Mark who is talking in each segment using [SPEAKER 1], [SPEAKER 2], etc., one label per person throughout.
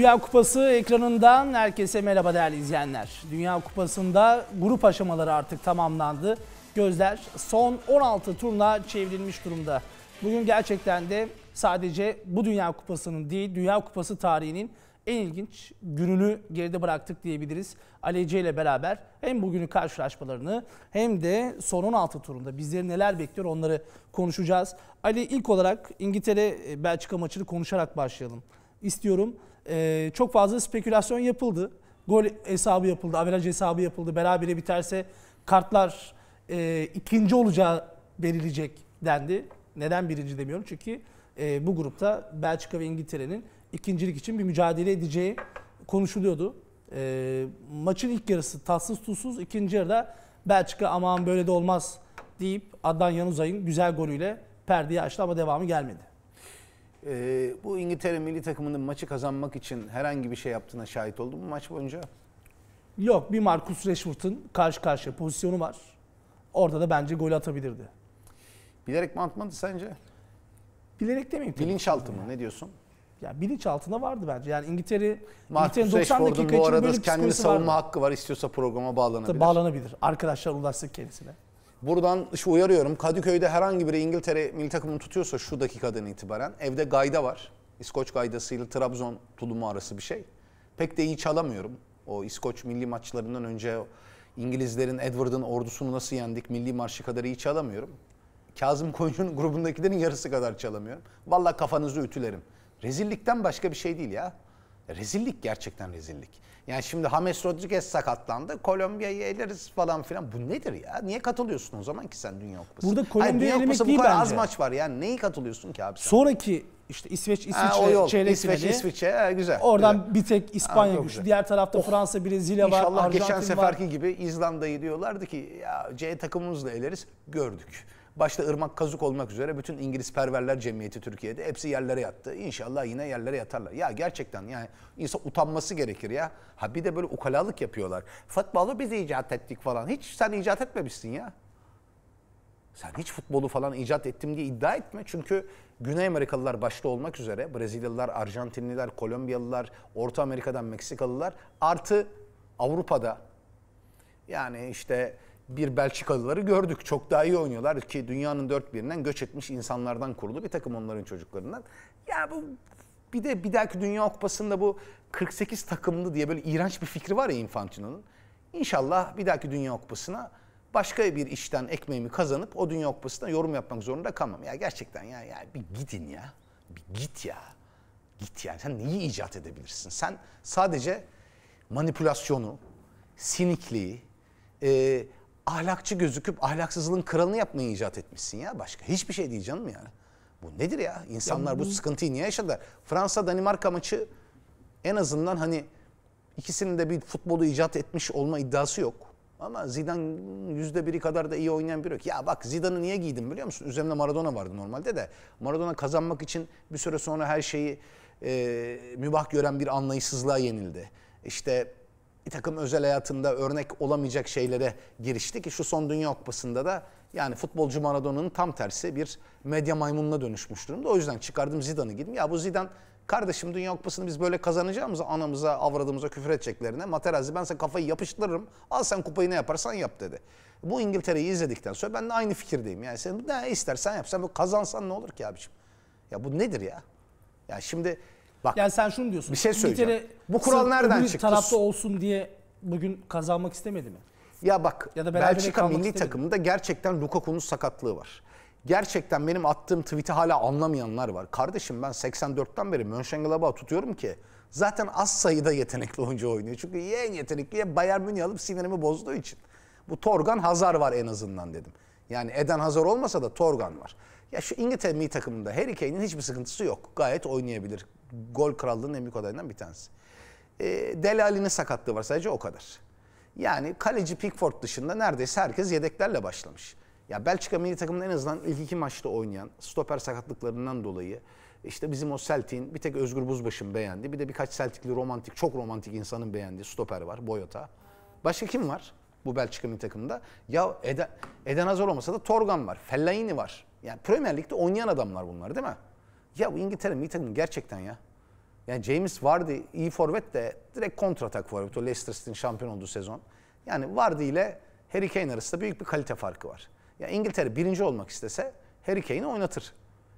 [SPEAKER 1] Dünya Kupası ekranından herkese merhaba değerli izleyenler. Dünya Kupası'nda grup aşamaları artık tamamlandı. Gözler son 16 turuna çevrilmiş durumda. Bugün gerçekten de sadece bu Dünya Kupası'nın değil, Dünya Kupası tarihinin en ilginç gününü geride bıraktık diyebiliriz. Ali Ece ile beraber hem bugünü karşılaşmalarını hem de son 16 turunda bizleri neler bekliyor onları konuşacağız. Ali ilk olarak İngiltere-Belçika e, maçını konuşarak başlayalım. İstiyorum ee, çok fazla spekülasyon yapıldı. Gol hesabı yapıldı, averaj hesabı yapıldı. Berabere biterse kartlar e, ikinci olacağı belirleyecek dendi. Neden birinci demiyorum? Çünkü e, bu grupta Belçika ve İngiltere'nin ikincilik için bir mücadele edeceği konuşuluyordu. E, maçın ilk yarısı tatsız tuzsuz, ikinci yarıda Belçika aman böyle de olmaz deyip
[SPEAKER 2] Adnan Yanuzay'ın güzel
[SPEAKER 1] golüyle perdeyi açtı ama devamı gelmedi.
[SPEAKER 2] Ee, bu İngiltere milli takımının maçı kazanmak için herhangi bir şey yaptığına şahit oldun mu maç boyunca? Yok bir Marcus Rashford'un karşı karşıya pozisyonu var. Orada da bence
[SPEAKER 1] gol atabilirdi. Bilerek mi atmadı sence? Bilerek demeyeyim. tabii. Bilinçaltı mı? Ne diyorsun? Ya bilinç altında vardı bence. Yani İngiltere Marcus 90 dakika Rashford'un için bu böyle bir kendini savunma vardı.
[SPEAKER 2] hakkı var. İstiyorsa programa bağlanabilir. Tabii bağlanabilir.
[SPEAKER 1] Arkadaşlar ulaşsın kendisine.
[SPEAKER 2] Buradan şu uyarıyorum. Kadıköy'de herhangi biri İngiltere milli takımını tutuyorsa şu dakikadan itibaren evde gayda var. İskoç gaydasıyla Trabzon tulumu arası bir şey. Pek de iyi çalamıyorum. O İskoç milli maçlarından önce İngilizlerin Edward'ın ordusunu nasıl yendik milli marşı kadar iyi çalamıyorum. Kazım Koyuncu'nun grubundakilerin yarısı kadar çalamıyorum. Valla kafanızı ütülerim. Rezillikten başka bir şey değil ya. Rezillik gerçekten rezillik. Yani şimdi James Rodriguez sakatlandı. Kolombiya'yı eleriz falan filan. Bu nedir ya? Niye katılıyorsun o zaman ki sen Dünya Kupası?
[SPEAKER 1] Burada Kolombiya'yı elemek değil bence. az maç
[SPEAKER 2] var yani. Neyi katılıyorsun ki abi sen? Sonraki işte İsveç, İsviçre, ha, çeyrek İsveç, finali. İsviçre, e, güzel. Oradan güzel.
[SPEAKER 1] bir tek İspanya ha, güçlü. Güzel. Diğer tarafta oh. Fransa, Brezilya İnşallah Arjantin İnşallah geçen seferki
[SPEAKER 2] var. gibi İzlanda'yı diyorlardı ki ya C takımımızla eleriz. Gördük. Başta Irmak Kazuk olmak üzere bütün İngiliz perverler cemiyeti Türkiye'de hepsi yerlere yattı. İnşallah yine yerlere yatarlar. Ya gerçekten yani insan utanması gerekir ya. Ha bir de böyle ukalalık yapıyorlar. Futbolu biz icat ettik falan. Hiç sen icat etmemişsin ya. Sen hiç futbolu falan icat ettim diye iddia etme. Çünkü Güney Amerikalılar başta olmak üzere Brezilyalılar, Arjantinliler, Kolombiyalılar, Orta Amerika'dan Meksikalılar artı Avrupa'da yani işte bir Belçikalıları gördük. Çok daha iyi oynuyorlar ki dünyanın dört birinden göç etmiş insanlardan kurulu bir takım onların çocuklarından. Ya bu bir de bir dahaki Dünya Kupası'nda bu 48 takımlı diye böyle iğrenç bir fikri var ya Infantino'nun. İnşallah bir dahaki Dünya Kupası'na başka bir işten ekmeğimi kazanıp o Dünya Kupası'na yorum yapmak zorunda kalmam. Ya gerçekten ya, ya bir gidin ya. Bir git ya. Git yani sen neyi icat edebilirsin? Sen sadece manipülasyonu, sinikliği, e, ahlakçı gözüküp ahlaksızlığın kralını yapmayı icat etmişsin ya başka. Hiçbir şey değil canım yani. Bu nedir ya? İnsanlar ya bu... bu sıkıntıyı niye yaşadılar? Fransa Danimarka maçı en azından hani ikisinin de bir futbolu icat etmiş olma iddiası yok. Ama Zidane yüzde biri kadar da iyi oynayan biri yok. Ya bak Zidane'ı niye giydim biliyor musun? Üzerimde Maradona vardı normalde de. Maradona kazanmak için bir süre sonra her şeyi e, mübah gören bir anlayışsızlığa yenildi. İşte bir takım özel hayatında örnek olamayacak şeylere girişti ki şu son Dünya Kupası'nda da yani futbolcu Maradona'nın tam tersi bir medya maymununa dönüşmüş durumda. O yüzden çıkardım Zidane'ı girdim. Ya bu Zidane kardeşim Dünya Kupası'nı biz böyle kazanacağımıza anamıza avradımıza küfür edeceklerine Materazzi ben sana kafayı yapıştırırım al sen kupayı ne yaparsan yap dedi. Bu İngiltere'yi izledikten sonra ben de aynı fikirdeyim. Yani sen ne istersen yap sen bu kazansan ne olur ki abiciğim? Ya bu nedir ya? Ya şimdi Bak, yani sen şunu diyorsun. Bir şey söyleyeceğim. Bir bu kural nereden çıktı? tarafta olsun diye
[SPEAKER 1] bugün kazanmak istemedi mi? Ya bak ya da Belçika milli istemedi. takımında
[SPEAKER 2] gerçekten Lukaku'nun sakatlığı var. Gerçekten benim attığım tweet'i hala anlamayanlar var. Kardeşim ben 84'ten beri Mönchengladbach tutuyorum ki zaten az sayıda yetenekli oyuncu oynuyor. Çünkü en yetenekliye Bayern Münih alıp sinirimi bozduğu için. Bu Torgan Hazar var en azından dedim. Yani Eden Hazar olmasa da Torgan var. Ya şu İngiltere milli takımında Harry Kane'in hiçbir sıkıntısı yok. Gayet oynayabilir gol krallığının en büyük adayından bir tanesi. E, Deli sakatlığı var sadece o kadar. Yani kaleci Pickford dışında neredeyse herkes yedeklerle başlamış. Ya Belçika milli takımında en azından ilk iki maçta oynayan stoper sakatlıklarından dolayı işte bizim o Celtic'in bir tek Özgür Buzbaş'ın beğendi. Bir de birkaç Celtic'li romantik, çok romantik insanın beğendiği stoper var, Boyota. Başka kim var bu Belçika milli takımında? Ya Eden, Eden Hazar olmasa da Torgan var, Fellaini var. Yani Premier Lig'de oynayan adamlar bunlar değil mi? Ya bu İngiltere mi takım gerçekten ya. Yani James Vardy iyi forvet de direkt kontratak forvet. O Leicester City'nin şampiyon olduğu sezon. Yani Vardy ile Harry Kane arasında büyük bir kalite farkı var. Ya İngiltere birinci olmak istese Harry Kane'i oynatır.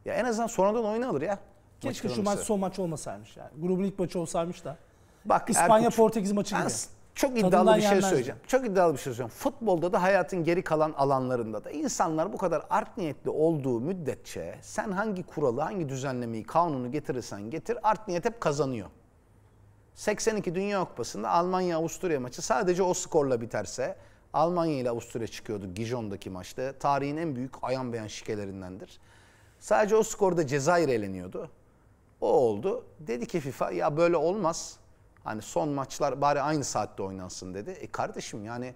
[SPEAKER 2] Ya en azından sonradan oyunu alır ya. Keşke şu maç son
[SPEAKER 1] maç olmasaymış yani. Grubun ilk maçı olsaymış da.
[SPEAKER 2] Bak İspanya Erkut, Portekiz maçı gibi. Çok iddialı Tadından bir şey yenmez. söyleyeceğim. Çok iddialı bir şey söyleyeceğim. Futbolda da hayatın geri kalan alanlarında da insanlar bu kadar art niyetli olduğu müddetçe sen hangi kuralı, hangi düzenlemeyi, kanunu getirirsen getir art niyet hep kazanıyor. 82 Dünya Kupası'nda Almanya Avusturya maçı sadece o skorla biterse Almanya ile Avusturya çıkıyordu Gijon'daki maçta. Tarihin en büyük ayan beyan şikelerindendir. Sadece o skorda Cezayir eleniyordu. O oldu. Dedi ki FIFA ya böyle olmaz. Hani son maçlar bari aynı saatte oynansın dedi. E kardeşim yani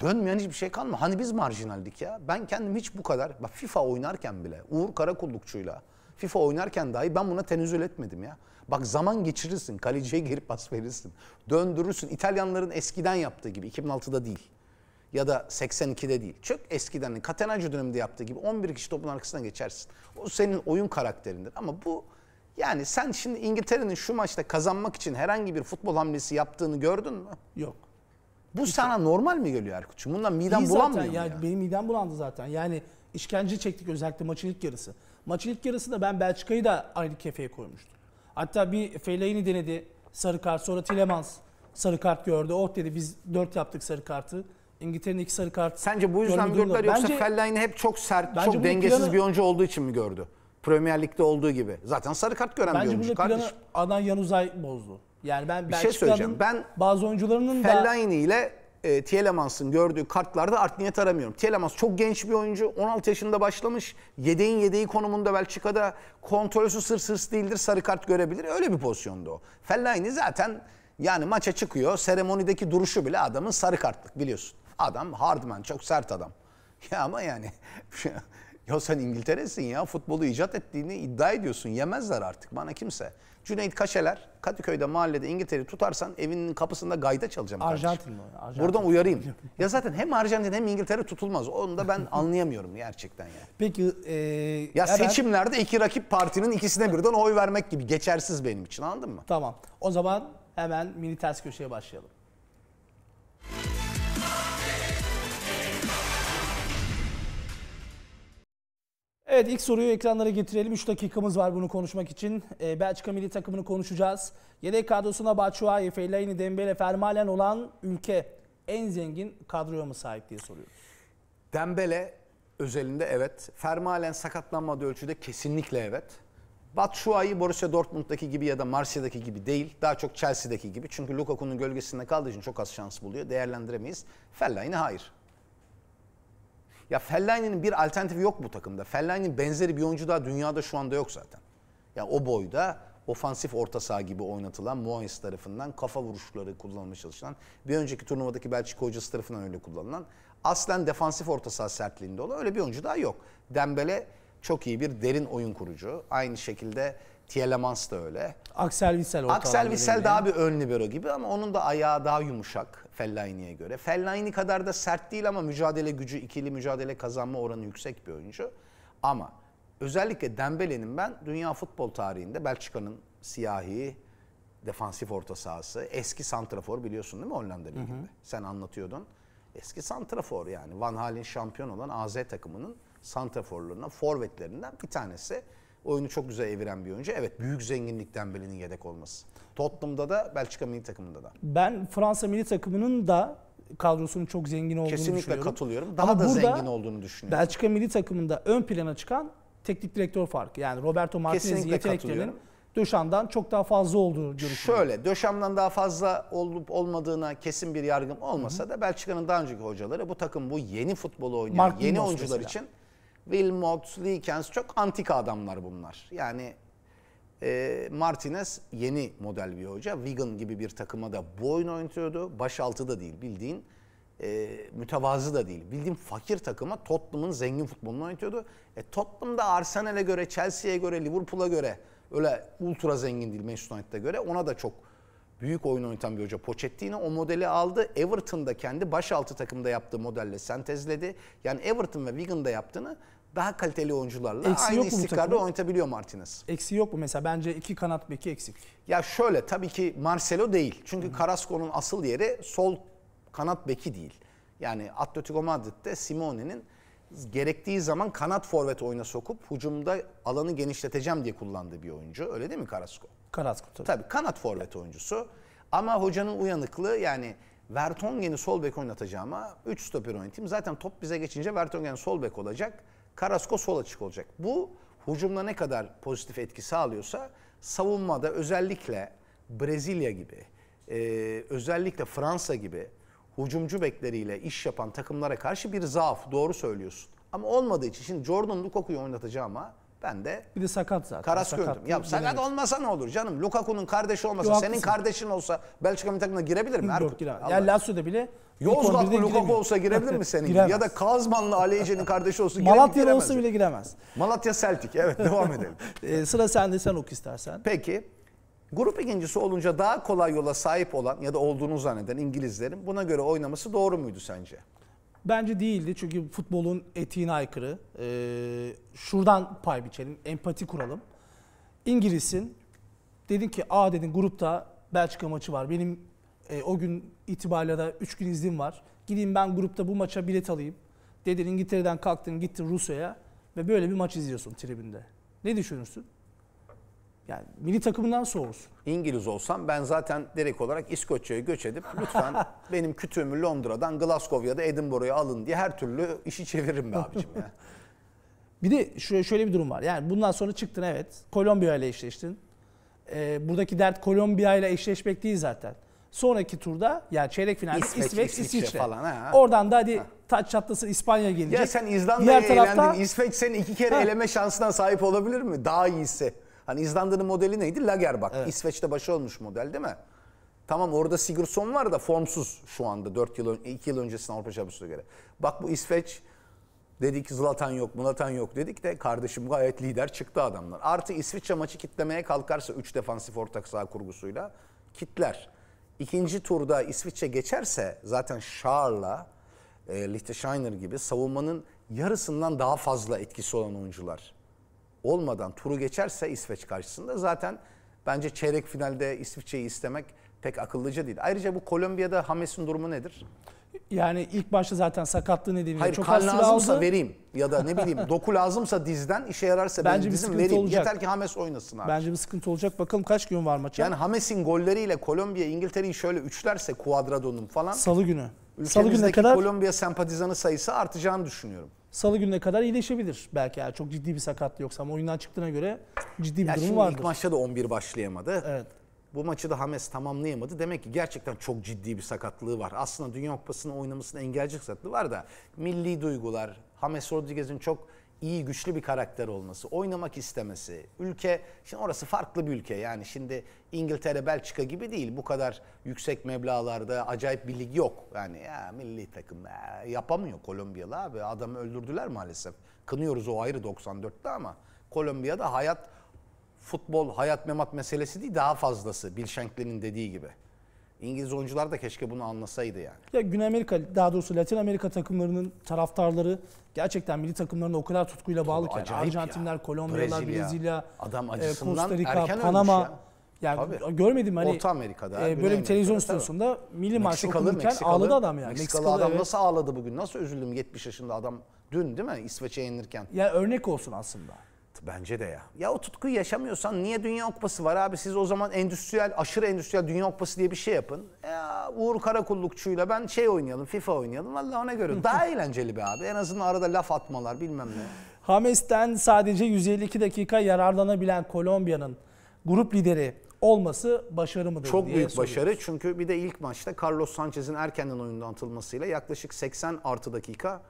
[SPEAKER 2] dönmeyen hiçbir şey kalmadı. Hani biz marjinaldik ya. Ben kendim hiç bu kadar bak FIFA oynarken bile Uğur Karakullukçu'yla FIFA oynarken dahi ben buna tenezzül etmedim ya. Bak zaman geçirirsin, kaleciye girip pas verirsin, döndürürsün. İtalyanların eskiden yaptığı gibi 2006'da değil ya da 82'de değil. Çok eskiden Catenaccio döneminde yaptığı gibi 11 kişi topun arkasına geçersin. O senin oyun karakterindir ama bu yani sen şimdi İngiltere'nin şu maçta kazanmak için herhangi bir futbol hamlesi yaptığını gördün mü? Yok. Bu Hiç sana yok. normal mi geliyor Erkuç'um? Bundan midem İyi bulanmıyor zaten, yani
[SPEAKER 1] ya? Benim midem bulandı zaten. Yani işkence çektik özellikle maçın ilk yarısı. Maçın ilk yarısında ben Belçika'yı da aynı kefeye koymuştum. Hatta bir Fellaini denedi sarı kart sonra Tilemans sarı kart gördü. Oh dedi biz dört yaptık sarı kartı. İngiltere'nin iki sarı kartı. Sence bu yüzden mi gördüler yoksa Fellaini hep çok sert, çok dengesiz planı, bir
[SPEAKER 2] oyuncu olduğu için mi gördü? Premier Lig'de olduğu gibi. Zaten sarı kart gören Bence bir oyuncu kardeşim. Bence
[SPEAKER 1] burada Yanuzay bozdu. Yani ben bir şey söyleyeceğim. Ben
[SPEAKER 2] bazı oyuncularının Fellaini da Fellaini ile e, Tielemans'ın gördüğü kartlarda art niyet aramıyorum. Tielemans çok genç bir oyuncu. 16 yaşında başlamış. Yedeğin yedeği konumunda Belçika'da kontrolsüz sır sırs değildir. Sarı kart görebilir. Öyle bir pozisyonda o. Fellaini zaten yani maça çıkıyor. Seremonideki duruşu bile adamın sarı kartlık biliyorsun. Adam hardman çok sert adam. Ya ama yani ya sen İngiltere'sin ya futbolu icat ettiğini iddia ediyorsun. Yemezler artık bana kimse. Cüneyt Kaşeler Kadıköy'de mahallede İngiltere'yi tutarsan evinin kapısında gayda çalacağım. Arjantin mi? Arjantin. Buradan uyarayım. ya zaten hem Arjantin hem İngiltere tutulmaz. Onu da ben anlayamıyorum gerçekten yani. Peki e, ya Eren... seçimlerde iki rakip partinin ikisine birden oy vermek gibi geçersiz benim için anladın mı?
[SPEAKER 1] Tamam. O zaman hemen mini ters köşeye başlayalım. Evet ilk soruyu ekranlara getirelim. 3 dakikamız var bunu konuşmak için. Ee, Belçika milli takımını konuşacağız. Yedek kadrosuna Batshuayi, Fellaini, Dembele, Fermalen olan
[SPEAKER 2] ülke en zengin kadroya mı sahip diye soruyor. Dembele özelinde evet. Fermalen sakatlanmadığı ölçüde kesinlikle evet. Batshuayi Borussia Dortmund'daki gibi ya da Marsilya'daki gibi değil. Daha çok Chelsea'deki gibi. Çünkü Lukaku'nun gölgesinde kaldığı için çok az şans buluyor. Değerlendiremeyiz. Fellaini hayır. Ya Fellaini'nin bir alternatifi yok bu takımda. Fellaini'nin benzeri bir oyuncu daha dünyada şu anda yok zaten. Ya o boyda ofansif orta saha gibi oynatılan Moyes tarafından kafa vuruşları kullanılmaya çalışılan bir önceki turnuvadaki Belçika hocası tarafından öyle kullanılan aslen defansif orta saha sertliğinde olan öyle bir oyuncu daha yok. Dembele çok iyi bir derin oyun kurucu. Aynı şekilde Tielemans da öyle. Axel Witsel Axel Witsel daha bir ön libero gibi ama onun da ayağı daha yumuşak. Fellaini'ye göre. Fellaini kadar da sert değil ama mücadele gücü, ikili mücadele kazanma oranı yüksek bir oyuncu. Ama özellikle Dembele'nin ben dünya futbol tarihinde Belçika'nın siyahi defansif orta sahası, eski santrafor biliyorsun değil mi Hollanda Ligi'nde? Sen anlatıyordun. Eski santrafor yani Van Hal'in şampiyon olan AZ takımının santraforlarına, forvetlerinden bir tanesi. Oyunu çok güzel eviren bir oyuncu. Evet büyük zenginlikten belinin yedek olması. Tottenham'da da Belçika milli takımında da.
[SPEAKER 1] Ben Fransa milli takımının da kadrosunun çok zengin olduğunu Kesinlikle düşünüyorum. Kesinlikle katılıyorum. Daha Ama da zengin
[SPEAKER 2] olduğunu düşünüyorum.
[SPEAKER 1] Belçika milli takımında ön plana çıkan teknik direktör farkı. Yani Roberto Martinez'in yeteneklerinin
[SPEAKER 2] Döşam'dan çok daha fazla olduğu görüşülüyor. Şöyle, Döşam'dan daha fazla olup olmadığına kesin bir yargım olmasa Hı-hı. da Belçika'nın daha önceki hocaları bu takım bu yeni futbolu oynayan Mark yeni Minos oyuncular mesela. için Wilmot, Likens çok antika adamlar bunlar. Yani e, Martinez yeni model bir hoca. Wigan gibi bir takıma da bu oyun oynatıyordu. Başaltı da değil bildiğin e, mütevazı da değil. Bildiğim fakir takıma Tottenham'ın zengin futbolunu oynatıyordu. E, da Arsenal'e göre, Chelsea'ye göre, Liverpool'a göre öyle ultra zengin değil Manchester United'a göre. Ona da çok büyük oyun oynatan bir hoca Pochettino o modeli aldı. Everton'da kendi başaltı takımda yaptığı modelle sentezledi. Yani Everton ve Wigan'da yaptığını daha kaliteli oyuncularla Eksi aynı yok istikrarda oynatabiliyor Martinez. Eksi yok mu mesela? Bence iki kanat beki eksik. Ya şöyle tabii ki Marcelo değil. Çünkü Carrasco'nun asıl yeri sol kanat beki değil. Yani Atletico Madrid'de Simone'nin gerektiği zaman kanat forvet oyuna sokup hücumda alanı genişleteceğim diye kullandığı bir oyuncu. Öyle değil mi Carrasco? Carrasco tabii. Tabii kanat forvet oyuncusu. Ama hocanın uyanıklığı yani Vertonghen'i sol bek oynatacağıma 3 stoper oynatayım. Zaten top bize geçince Vertonghen sol bek olacak. Carrasco sol açık olacak. Bu hucumda ne kadar pozitif etki sağlıyorsa savunmada özellikle Brezilya gibi, e, özellikle Fransa gibi hucumcu bekleriyle iş yapan takımlara karşı bir zaaf. Doğru söylüyorsun. Ama olmadığı için şimdi Jordan Lukaku'yu oynatacağıma ben de bir de sakat zaten. Carrasco sakat, Ya sakat bilemedim. olmasa ne olur canım? Lukaku'nun kardeşi olmasa, Yok, senin haklısın. kardeşin olsa Belçika milli takımına girebilir mi? Yok, girer. Ya Lazio'da bile Yozgatlı Lukaku olsa girebilir mi senin giremez. Ya da Kazmanlı Aleyce'nin kardeşi olsa girebilir Malatya olsa bile giremez. Malatya Celtic. Evet devam edelim. e, sıra sende sen oku istersen. Peki. Grup ikincisi olunca daha kolay yola sahip olan ya da olduğunu zanneden İngilizlerin buna göre oynaması doğru muydu sence?
[SPEAKER 1] Bence değildi çünkü futbolun etiğine aykırı. Ee, şuradan pay biçelim, empati kuralım. İngiliz'in dedin ki a dedin grupta Belçika maçı var. Benim e, o gün itibariyle de 3 gün izin var. Gideyim ben grupta bu maça bilet alayım. Dedin İngiltere'den kalktın gittin Rusya'ya ve böyle bir maç izliyorsun tribünde. Ne düşünürsün?
[SPEAKER 2] Yani milli takımından soğursun. İngiliz olsam ben zaten direkt olarak İskoçya'ya göç edip lütfen benim kütüğümü Londra'dan Glasgow ya da Edinburgh'a alın diye her türlü işi çeviririm be abicim ya.
[SPEAKER 1] bir de şöyle bir durum var. Yani bundan sonra çıktın evet. Kolombiya ile eşleştin. Ee, buradaki dert Kolombiya ile eşleşmek değil zaten. Sonraki turda yani çeyrek
[SPEAKER 2] finalde İsveç, İsveç, İsviçre, İsviçre. falan. Ha.
[SPEAKER 1] Oradan da hadi ha. taç çatlasın İspanya gelecek. Ya sen İzlanda'ya Diğer tarafta... İsveç
[SPEAKER 2] senin iki kere ha. eleme şansına sahip olabilir mi? Daha iyisi. Hani İzlanda'nın modeli neydi? Lagerbäck. Evet. İsveç'te başı olmuş model değil mi? Tamam orada Sigurdsson var da formsuz şu anda 4 yıl 2 yıl öncesine Avrupa Şampiyonası'na göre. Bak bu İsveç dedik Zlatan yok, Mulatan yok dedik de kardeşim gayet lider çıktı adamlar. Artı İsviçre maçı kitlemeye kalkarsa 3 defansif ortak saha kurgusuyla kitler ikinci turda İsviçre geçerse zaten Şar'la e, Lichtsteiner gibi savunmanın yarısından daha fazla etkisi olan oyuncular olmadan turu geçerse İsveç karşısında zaten bence çeyrek finalde İsviçre'yi istemek pek akıllıca değil. Ayrıca bu Kolombiya'da Hames'in durumu nedir?
[SPEAKER 1] Yani ilk başta zaten sakatlığı nedeniyle Hayır, çok kan lazımsa aldı. vereyim
[SPEAKER 2] ya da ne bileyim doku lazımsa dizden işe yararsa Bence benim bir dizim sıkıntı vereyim. olacak. Yeter ki Hames oynasın abi. Bence bir sıkıntı olacak. Bakalım kaç gün var maça? Yani Hames'in golleriyle Kolombiya İngiltere'yi şöyle üçlerse Cuadrado'nun falan. Salı günü. Salı gününe kadar Kolombiya sempatizanı sayısı artacağını düşünüyorum.
[SPEAKER 1] Salı gününe kadar iyileşebilir belki yani çok ciddi bir sakatlığı yoksa ama oyundan çıktığına göre ciddi bir ya durum vardır. İlk maçta
[SPEAKER 2] da 11 başlayamadı. Evet. Bu maçı da Hames tamamlayamadı. Demek ki gerçekten çok ciddi bir sakatlığı var. Aslında Dünya Kupası'nı oynamasını engelci sakatlığı var da milli duygular, Hames Rodriguez'in çok iyi güçlü bir karakter olması, oynamak istemesi, ülke şimdi orası farklı bir ülke yani şimdi İngiltere, Belçika gibi değil bu kadar yüksek meblalarda acayip bir lig yok yani ya milli takım ya, yapamıyor Kolombiyalı abi adamı öldürdüler maalesef kınıyoruz o ayrı 94'te ama Kolombiya'da hayat futbol, hayat memat meselesi değil daha fazlası Bill Shanklin'in dediği gibi. İngiliz oyuncular da keşke bunu anlasaydı yani.
[SPEAKER 1] Ya Güney Amerika daha doğrusu Latin Amerika takımlarının taraftarları gerçekten milli takımlarına o kadar tutkuyla bağlı ki. Yani. Arjantinler, ya. Kolombiyalar, Brezilya, Adam e, Costa Rica, Panama. Ya. Yani Tabii. görmedim hani Orta Amerika'da, e, böyle bir televizyon stüdyosunda milli maç okunurken ağladı adam yani. Meksikalı, Meksikalı adam evet. nasıl
[SPEAKER 2] ağladı bugün? Nasıl üzüldüm 70 yaşında adam dün değil mi İsveç'e yenilirken? Ya örnek olsun aslında bence de ya. Ya o tutkuyu yaşamıyorsan niye Dünya Kupası var abi? Siz o zaman endüstriyel, aşırı endüstriyel Dünya Kupası diye bir şey yapın. Ya Uğur Karakullukçu'yla ben şey oynayalım, FIFA oynayalım. Valla ona göre daha eğlenceli be abi. En azından arada laf atmalar bilmem ne.
[SPEAKER 1] Hames'ten sadece 152 dakika yararlanabilen Kolombiya'nın grup lideri olması başarı mıdır Çok diye büyük soruyoruz. başarı
[SPEAKER 2] çünkü bir de ilk maçta Carlos Sanchez'in erkenden oyundan atılmasıyla yaklaşık 80 artı dakika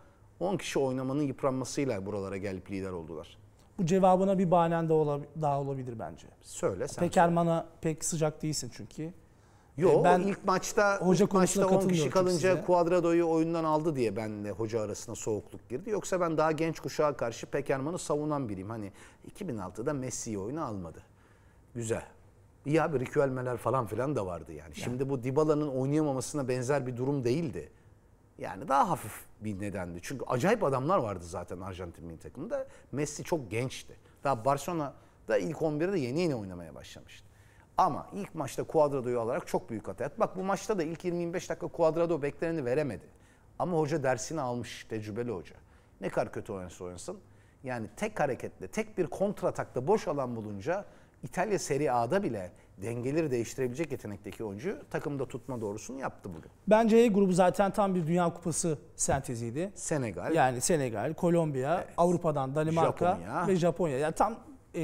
[SPEAKER 2] 10 kişi oynamanın yıpranmasıyla buralara gelip lider oldular.
[SPEAKER 1] Bu cevabına bir bahanen daha olabilir bence. Söyle sen. Pekerman'a pek sıcak değilsin çünkü. E, Yo ben ilk maçta hoca ilk maçta 10 kişi kalınca size.
[SPEAKER 2] Cuadrado'yu oyundan aldı diye benle hoca arasına soğukluk girdi. Yoksa ben daha genç kuşağa karşı Pekerman'ı savunan biriyim. Hani 2006'da Messi'yi oyuna almadı. Güzel. İyi abi Riquelme'ler falan filan da vardı yani. yani. Şimdi bu Dybala'nın oynayamamasına benzer bir durum değildi. Yani daha hafif bir nedendi. Çünkü acayip adamlar vardı zaten Arjantin milli takımında. Messi çok gençti. Daha Barcelona'da ilk 11'de de yeni yeni oynamaya başlamıştı. Ama ilk maçta Cuadrado'yu alarak çok büyük hata yaptı. Bak bu maçta da ilk 25 dakika Cuadrado beklerini veremedi. Ama hoca dersini almış tecrübeli hoca. Ne kadar kötü oynasa oynasın. Yani tek hareketle, tek bir kontratakta boş alan bulunca İtalya Serie A'da bile dengeleri değiştirebilecek yetenekteki oyuncu takımda tutma doğrusunu yaptı bugün. Bence
[SPEAKER 1] E grubu zaten tam bir Dünya Kupası senteziydi. Senegal. Yani Senegal, Kolombiya, evet. Avrupa'dan Danimarka Japonya. ve Japonya. Yani tam e,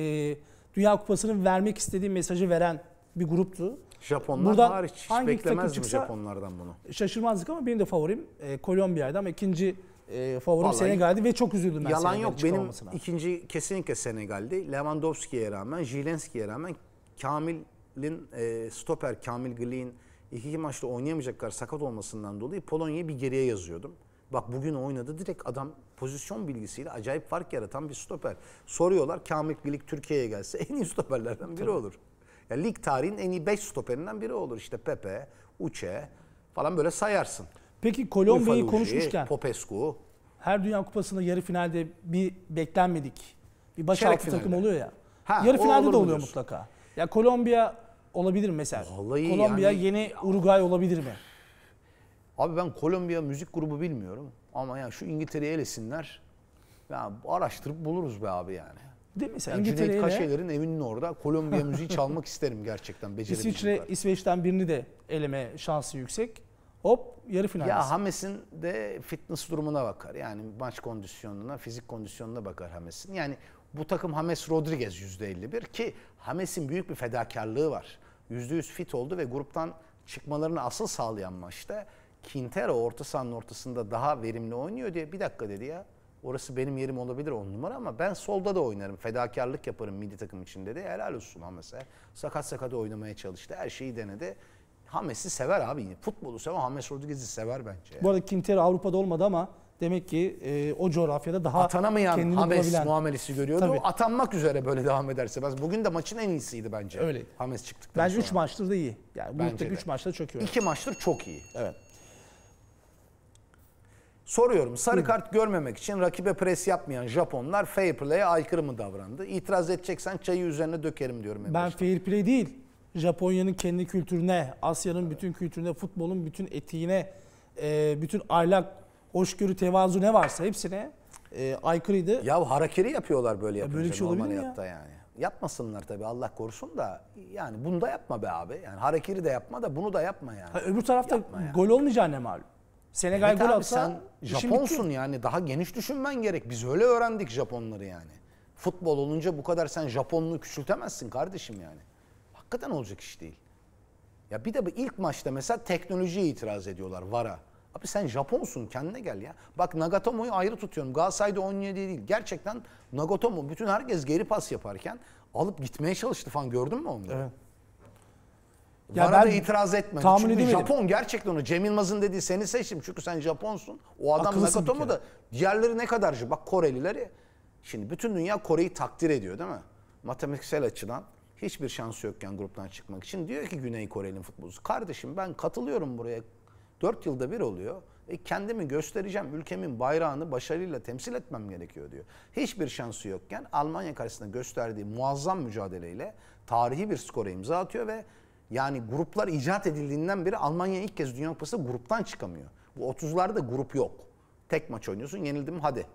[SPEAKER 1] Dünya Kupası'nın vermek istediği mesajı veren bir gruptu.
[SPEAKER 2] Japonlar Buradan hariç hiç hangi beklemez mi Japonlardan bunu?
[SPEAKER 1] Şaşırmazdık ama benim de favorim e, Kolombiya'ydı ama ikinci e, favorim Vallahi, Senegal'di ve çok üzüldüm ben Yalan yok benim
[SPEAKER 2] ikinci kesinlikle Senegal'di. Lewandowski'ye rağmen, Jilenski'ye rağmen Kamil Kamil'in e, stoper Kamil Glik'in iki iki maçta oynayamayacak kadar sakat olmasından dolayı Polonya'yı bir geriye yazıyordum. Bak bugün oynadı direkt adam pozisyon bilgisiyle acayip fark yaratan bir stoper. Soruyorlar Kamil Glik Türkiye'ye gelse en iyi stoperlerden biri Tabii. olur. yani lig tarihinin en iyi 5 stoperinden biri olur. İşte Pepe, Uche falan böyle sayarsın. Peki Kolombiya'yı konuşmuşken Popescu her Dünya Kupası'nda yarı finalde
[SPEAKER 1] bir beklenmedik bir baş takım oluyor ya. Ha, yarı finalde de oluyor mutlaka. Ya
[SPEAKER 2] Kolombiya olabilir mi mesela? Vallahi Kolombiya yani...
[SPEAKER 1] yeni Uruguay olabilir mi?
[SPEAKER 2] Abi ben Kolombiya müzik grubu bilmiyorum ama ya şu İngiltere'yi elesinler. Ya araştırıp buluruz be abi yani. Değil mi? sen? yani İngiltere'yle... Cüneyt Kaşeler'in evinin orada Kolombiya müziği çalmak isterim gerçekten. İsviçre,
[SPEAKER 1] İsveç'ten birini de eleme şansı yüksek. Hop yarı final. Ya
[SPEAKER 2] Hames'in de fitness durumuna bakar. Yani maç kondisyonuna, fizik kondisyonuna bakar Hames'in. Yani bu takım James Rodriguez %51 ki James'in büyük bir fedakarlığı var. %100 fit oldu ve gruptan çıkmalarını asıl sağlayan maçta Quintero orta sahanın ortasında daha verimli oynuyor diye bir dakika dedi ya. Orası benim yerim olabilir on numara ama ben solda da oynarım. Fedakarlık yaparım milli takım için dedi. Helal olsun Hames'e. Sakat sakat oynamaya çalıştı. Her şeyi denedi. Hames'i sever abi. Futbolu sever. Hames Rodriguez'i sever bence. Bu
[SPEAKER 1] arada Quintero Avrupa'da olmadı ama Demek
[SPEAKER 2] ki e, o coğrafyada daha Atanamayan kendini Hames bulabilen. muamelesi görüyordu. Tabii. Atanmak üzere böyle devam ederse. Bugün de maçın en iyisiydi bence. Öyle. Hames çıktıktan Bence 3 maçtır da iyi. Yani bence 3 maçta çok iyi. 2 maçtır çok iyi. Evet. Soruyorum sarı kart görmemek için rakibe pres yapmayan Japonlar fair play'e aykırı mı davrandı? İtiraz edeceksen çayı üzerine dökerim diyorum. Ben başta. fair
[SPEAKER 1] play değil. Japonya'nın kendi kültürüne, Asya'nın evet. bütün kültürüne, futbolun bütün etiğine, e, bütün aylak hoşgörü, tevazu ne varsa hepsine e, aykırıydı.
[SPEAKER 2] Ya harakiri yapıyorlar böyle yapınca ya böyle şey olabilir hayatta ya? yani. Yapmasınlar tabii Allah korusun da yani bunu da yapma be abi. Yani harakiri de yapma da bunu da yapma yani. Ha, öbür tarafta yapma gol yani. olmayacağı ne malum. Senegal evet gol abi, atsa sen Japonsun bitti. yani daha geniş düşünmen gerek. Biz öyle öğrendik Japonları yani. Futbol olunca bu kadar sen Japonluğu küçültemezsin kardeşim yani. Hakikaten olacak iş değil. Ya bir de bu ilk maçta mesela teknolojiye itiraz ediyorlar VAR'a. Abi sen Japonsun kendine gel ya. Bak Nagatomo'yu ayrı tutuyorum. Galatasaray'da oynuyor diye değil. Gerçekten Nagatomo bütün herkes geri pas yaparken alıp gitmeye çalıştı falan gördün mü onu? Evet. Ya ben da itiraz etme. Tahmin Çünkü edemedim. Japon gerçekten onu. Cem Yılmaz'ın dediği seni seçtim. Çünkü sen Japonsun. O adam Akıllısın Nagatomo da diğerleri ne kadarcı. Bak Korelileri. Şimdi bütün dünya Kore'yi takdir ediyor değil mi? Matematiksel açıdan hiçbir şansı yokken gruptan çıkmak için. Diyor ki Güney Koreli'nin futbolcusu. Kardeşim ben katılıyorum buraya. 4 yılda bir oluyor. E kendimi göstereceğim, ülkemin bayrağını başarıyla temsil etmem gerekiyor diyor. Hiçbir şansı yokken Almanya karşısında gösterdiği muazzam mücadeleyle tarihi bir skora imza atıyor ve yani gruplar icat edildiğinden beri Almanya ilk kez Dünya Kupası'nda gruptan çıkamıyor. Bu 30'larda grup yok. Tek maç oynuyorsun, yenildim hadi.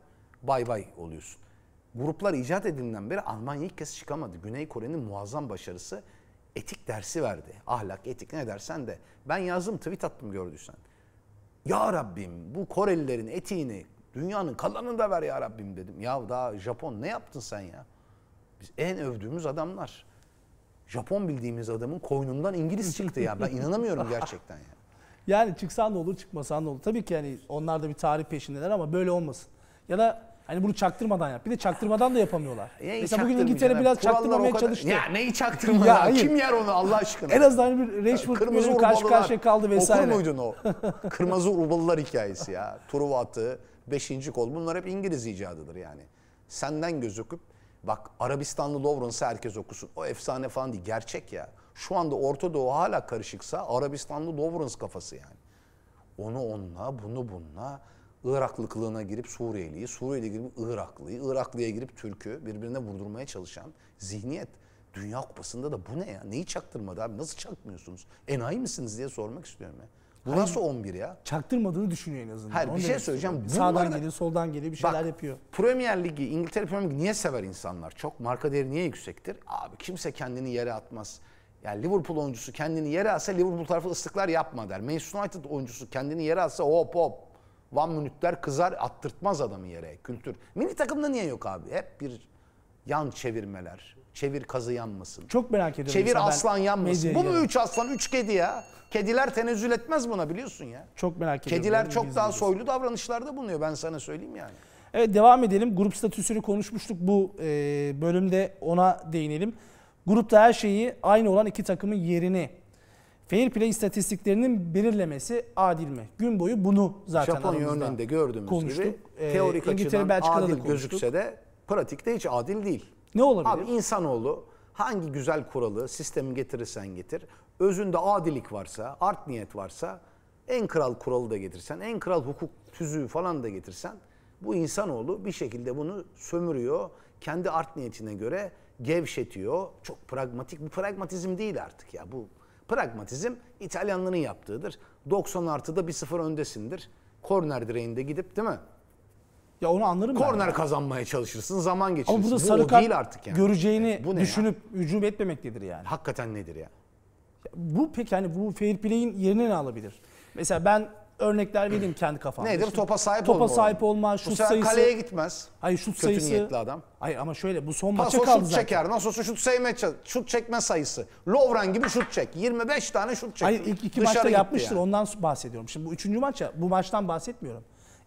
[SPEAKER 2] Bay bay oluyorsun. Gruplar icat edildiğinden beri Almanya ilk kez çıkamadı. Güney Kore'nin muazzam başarısı etik dersi verdi. Ahlak, etik ne dersen de. Ben yazdım tweet attım gördüysen. Ya Rabbim bu Korelilerin etiğini dünyanın kalanını da ver ya Rabbim dedim. Ya daha Japon ne yaptın sen ya? Biz en övdüğümüz adamlar. Japon bildiğimiz adamın koynundan İngiliz çıktı ya. Ben inanamıyorum gerçekten ya. Yani çıksan da
[SPEAKER 1] olur çıkmasan da olur. Tabii ki yani onlar da bir tarih peşindeler ama böyle olmasın. Ya da Hani bunu çaktırmadan yap. Bir de çaktırmadan da yapamıyorlar. Neyi Mesela bugün İngiltere biraz Kurallar çaktırmamaya kadar... çalıştı. Ya neyi çaktırmadan? ya, hayır. Kim yer onu Allah aşkına? En azından bir Rashford böyle karşı karşıya kaldı vesaire. Okur muydun
[SPEAKER 2] o? Kırmızı Urbalılar hikayesi ya. Truva atı, beşinci kol. Bunlar hep İngiliz icadıdır yani. Senden gözüküp bak Arabistanlı Lawrence'ı herkes okusun. O efsane falan değil. Gerçek ya. Şu anda Orta Doğu hala karışıksa Arabistanlı Lawrence kafası yani. Onu onunla, bunu bununla Iraklı kılığına girip Suriyeliyi, Suriyeliye girip Iraklıyı, Iraklı'ya girip Türk'ü birbirine vurdurmaya çalışan zihniyet. Dünya Kupası'nda da bu ne ya? Neyi çaktırmadı abi? Nasıl çakmıyorsunuz? Enayi misiniz diye sormak istiyorum ya. Bu Hayır, nasıl 11 ya?
[SPEAKER 1] Çaktırmadığını düşünüyor
[SPEAKER 2] en azından. Hayır bir şey söyleyeceğim. Sağdan geliyor, soldan geliyor bir şeyler bak, yapıyor. Premier Ligi, İngiltere Premier Ligi niye sever insanlar? Çok marka değeri niye yüksektir? Abi kimse kendini yere atmaz. Yani Liverpool oyuncusu kendini yere atsa Liverpool tarafı ıslıklar yapma der. Manchester United oyuncusu kendini yere atsa hop hop Van Münütler kızar attırtmaz adamı yere kültür. Milli takımda niye yok abi? Hep bir yan çevirmeler. Çevir kazı yanmasın. Çok merak ediyorum. Çevir aslan yanmasın. Bu mu üç aslan üç kedi ya? Kediler tenezzül etmez buna biliyorsun ya.
[SPEAKER 1] Çok merak ediyorum. Kediler Benim çok daha
[SPEAKER 2] soylu davranışlarda bulunuyor ben sana söyleyeyim yani.
[SPEAKER 1] Evet devam edelim. Grup statüsünü konuşmuştuk bu e, bölümde ona değinelim. Grupta her şeyi aynı olan iki takımın yerini Fair play istatistiklerinin belirlemesi adil mi? Gün boyu bunu zaten Japonya örneğinde gördüğümüz konuştuk. gibi teorik ee, açıdan adil gözükse
[SPEAKER 2] de pratikte hiç adil değil. Ne olabilir? Abi insanoğlu hangi güzel kuralı sistemi getirirsen getir. Özünde adilik varsa, art niyet varsa en kral kuralı da getirsen, en kral hukuk tüzüğü falan da getirsen bu insanoğlu bir şekilde bunu sömürüyor. Kendi art niyetine göre gevşetiyor. Çok pragmatik. Bu pragmatizm değil artık ya. Bu Pragmatizm İtalyanların yaptığıdır. 90 artıda 1-0 öndesindir. Korner direğinde gidip değil mi? Ya onu anlarım Korner ben. kazanmaya çalışırsın, zaman geçirirsin. Ama burada bu sarı kart değil artık yani.
[SPEAKER 1] göreceğini bu düşünüp ya? hücum etmemektedir yani. Hakikaten nedir ya? Bu pek yani bu fair play'in yerine ne alabilir? Mesela ben
[SPEAKER 2] örnekler vereyim kendi kafamda. Nedir? topa sahip olma. Topa sahip olma, şut sayısı. kaleye gitmez. Hayır şut Kötü sayısı. Kötü niyetli adam. Hayır ama şöyle bu son Paso maça kaldı şut zaten. çeker. Nasıl olsa şut, sevme, şut çekme sayısı. Lovren gibi şut çek. 25 tane şut çek. Hayır ilk iki Dışarı maçta yapmıştır yani.
[SPEAKER 1] ondan bahsediyorum. Şimdi bu üçüncü maça bu maçtan bahsetmiyorum.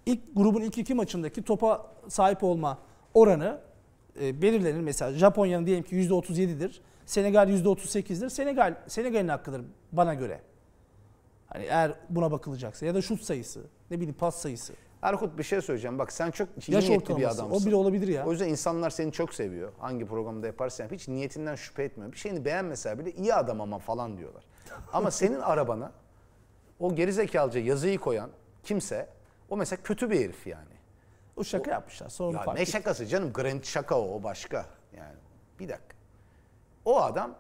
[SPEAKER 1] İlk grubun ilk iki maçındaki topa sahip olma oranı e, belirlenir. Mesela Japonya'nın diyelim ki %37'dir. Senegal %38'dir. Senegal Senegal'in hakkıdır bana göre. Hani eğer buna bakılacaksa ya da
[SPEAKER 2] şut sayısı, ne bileyim pas sayısı. Erkut bir şey söyleyeceğim. Bak sen çok iyi Yaş niyetli bir adamsın. O bile olabilir ya. O yüzden insanlar seni çok seviyor. Hangi programda yaparsan yap. Hiç niyetinden şüphe etmiyor. Bir şeyini beğenmese bile iyi adam ama falan diyorlar. Ama senin arabana o gerizekalıca yazıyı koyan kimse o mesela kötü bir herif yani. O şaka yapmışlar. Sonra ya ne şakası canım? Grant şaka o, o başka. Yani bir dakika. O adam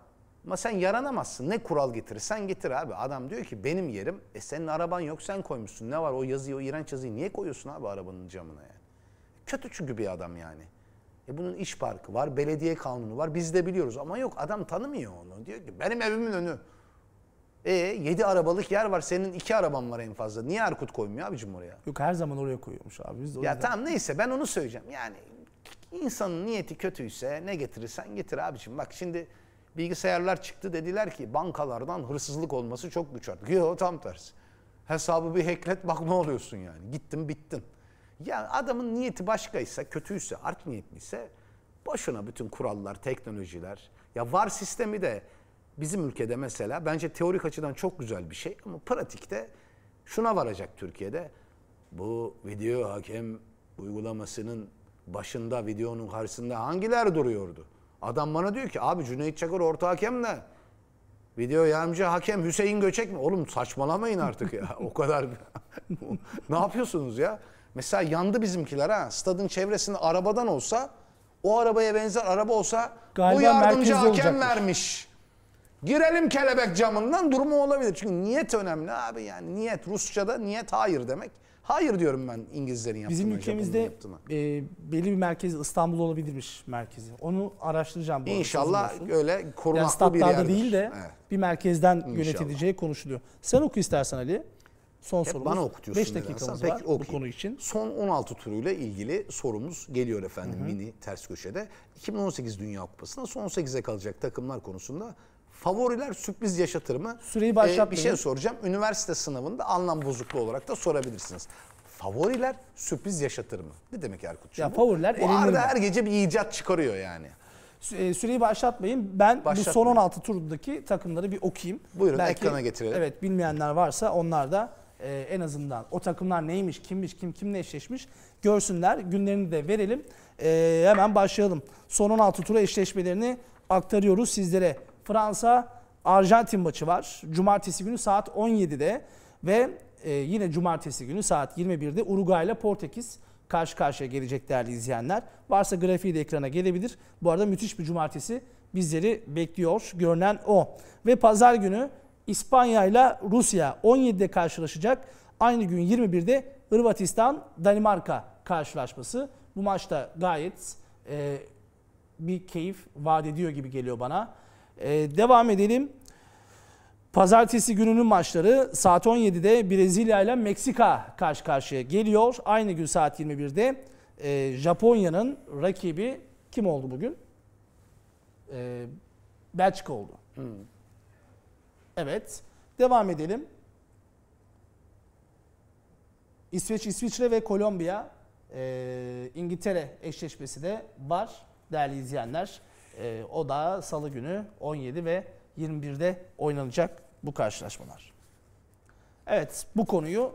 [SPEAKER 2] ama sen yaranamazsın. Ne kural getirirsen getir abi. Adam diyor ki benim yerim. E senin araban yok sen koymuşsun. Ne var o yazıyı o iğrenç yazıyı niye koyuyorsun abi arabanın camına yani? Kötü çünkü bir adam yani. E bunun iş parkı var, belediye kanunu var. Biz de biliyoruz ama yok adam tanımıyor onu. Diyor ki benim evimin önü. E 7 arabalık yer var. Senin iki araban var en fazla. Niye Erkut koymuyor abicim oraya? Yok her zaman oraya koyuyormuş abi. Biz de ya tamam neyse ben onu söyleyeceğim. Yani insanın niyeti kötüyse ne getirirsen getir abicim. Bak şimdi Bilgisayarlar çıktı dediler ki bankalardan hırsızlık olması çok güç artık. Yok tam tersi. Hesabı bir heklet bak ne oluyorsun yani. Gittin bittin. Yani adamın niyeti başkaysa, kötüyse, art niyetliyse boşuna bütün kurallar, teknolojiler. Ya var sistemi de bizim ülkede mesela bence teorik açıdan çok güzel bir şey ama pratikte şuna varacak Türkiye'de. Bu video hakem uygulamasının başında videonun karşısında hangiler duruyordu? Adam bana diyor ki abi Cüneyt Çakır orta hakem de video yardımcı hakem Hüseyin Göçek mi? Oğlum saçmalamayın artık ya. o kadar ne yapıyorsunuz ya? Mesela yandı bizimkiler ha. Stadın çevresinde arabadan olsa o arabaya benzer araba olsa Galiba o yardımcı hakem olacakmış. vermiş. Girelim kelebek camından durumu olabilir. Çünkü niyet önemli abi yani. Niyet Rusça'da niyet hayır demek. Hayır diyorum ben İngilizlerin yaptığına. Bizim ülkemizde yaptığına. E, belli bir merkezi
[SPEAKER 1] İstanbul olabilirmiş merkezi. Onu araştıracağım. Bu İnşallah öyle korunaklı yani bir yerdir. değil de evet. bir merkezden İnşallah. yönetileceği konuşuluyor. Sen oku istersen Ali. Son Hep sorumuz. Bana okutuyorsun. 5 dakikamız var Peki,
[SPEAKER 2] bu konu için. Son 16 turuyla ilgili sorumuz geliyor efendim Hı-hı. mini ters köşede. 2018 Dünya Kupası'nda son 8'e kalacak takımlar konusunda favoriler sürpriz yaşatır mı? Süreyi ee, başlatmayın. Ee, bir şey soracağım. Üniversite sınavında anlam bozukluğu olarak da sorabilirsiniz. Favoriler sürpriz yaşatır mı? Ne demek Erkut? Ya bu? favoriler bu arada her gece bir icat çıkarıyor yani. E, süreyi başlatmayın. Ben bu son 16 turdaki
[SPEAKER 1] takımları bir okuyayım. Buyurun Belki, ekrana getirelim. Evet bilmeyenler varsa onlar da e, en azından o takımlar neymiş, kimmiş, kim kimle eşleşmiş görsünler. Günlerini de verelim. E, hemen başlayalım. Son 16 tura eşleşmelerini aktarıyoruz sizlere. Fransa Arjantin maçı var. Cumartesi günü saat 17'de ve e, yine cumartesi günü saat 21'de Uruguay ile Portekiz karşı karşıya gelecek değerli izleyenler. Varsa grafiği de ekrana gelebilir. Bu arada müthiş bir cumartesi bizleri bekliyor. Görünen o. Ve pazar günü İspanya ile Rusya 17'de karşılaşacak. Aynı gün 21'de Hırvatistan Danimarka karşılaşması. Bu maçta gayet e, bir keyif vaat ediyor gibi geliyor bana. E, devam edelim. Pazartesi gününün maçları saat 17'de Brezilya ile Meksika karşı karşıya geliyor. Aynı gün saat 21'de e, Japonya'nın rakibi kim oldu bugün? E, Belçika oldu. Hmm. Evet. Devam edelim. İsveç, İsviçre ve Kolombiya, e, İngiltere eşleşmesi de var değerli izleyenler. E, o da salı günü 17 ve 21'de oynanacak bu karşılaşmalar. Evet bu konuyu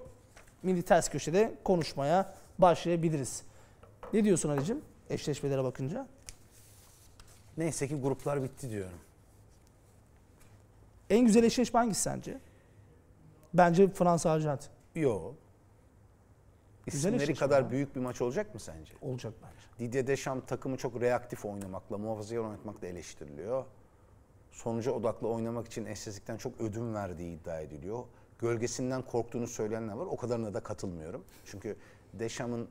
[SPEAKER 1] Milli Ters Köşe'de konuşmaya başlayabiliriz. Ne diyorsun Ali'cim eşleşmelere bakınca? Neyse ki gruplar bitti diyorum. En güzel eşleşme hangisi sence? Bence Fransa Arjantin.
[SPEAKER 2] Yok isimleri kadar büyük bir maç olacak mı sence? Olacak bence. Didier Deschamps takımı çok reaktif oynamakla, muhafazakar oynamakla eleştiriliyor. Sonuca odaklı oynamak için eşsizlikten çok ödün verdiği iddia ediliyor. Gölgesinden korktuğunu söyleyenler var. O kadarına da katılmıyorum. Çünkü Descham'ın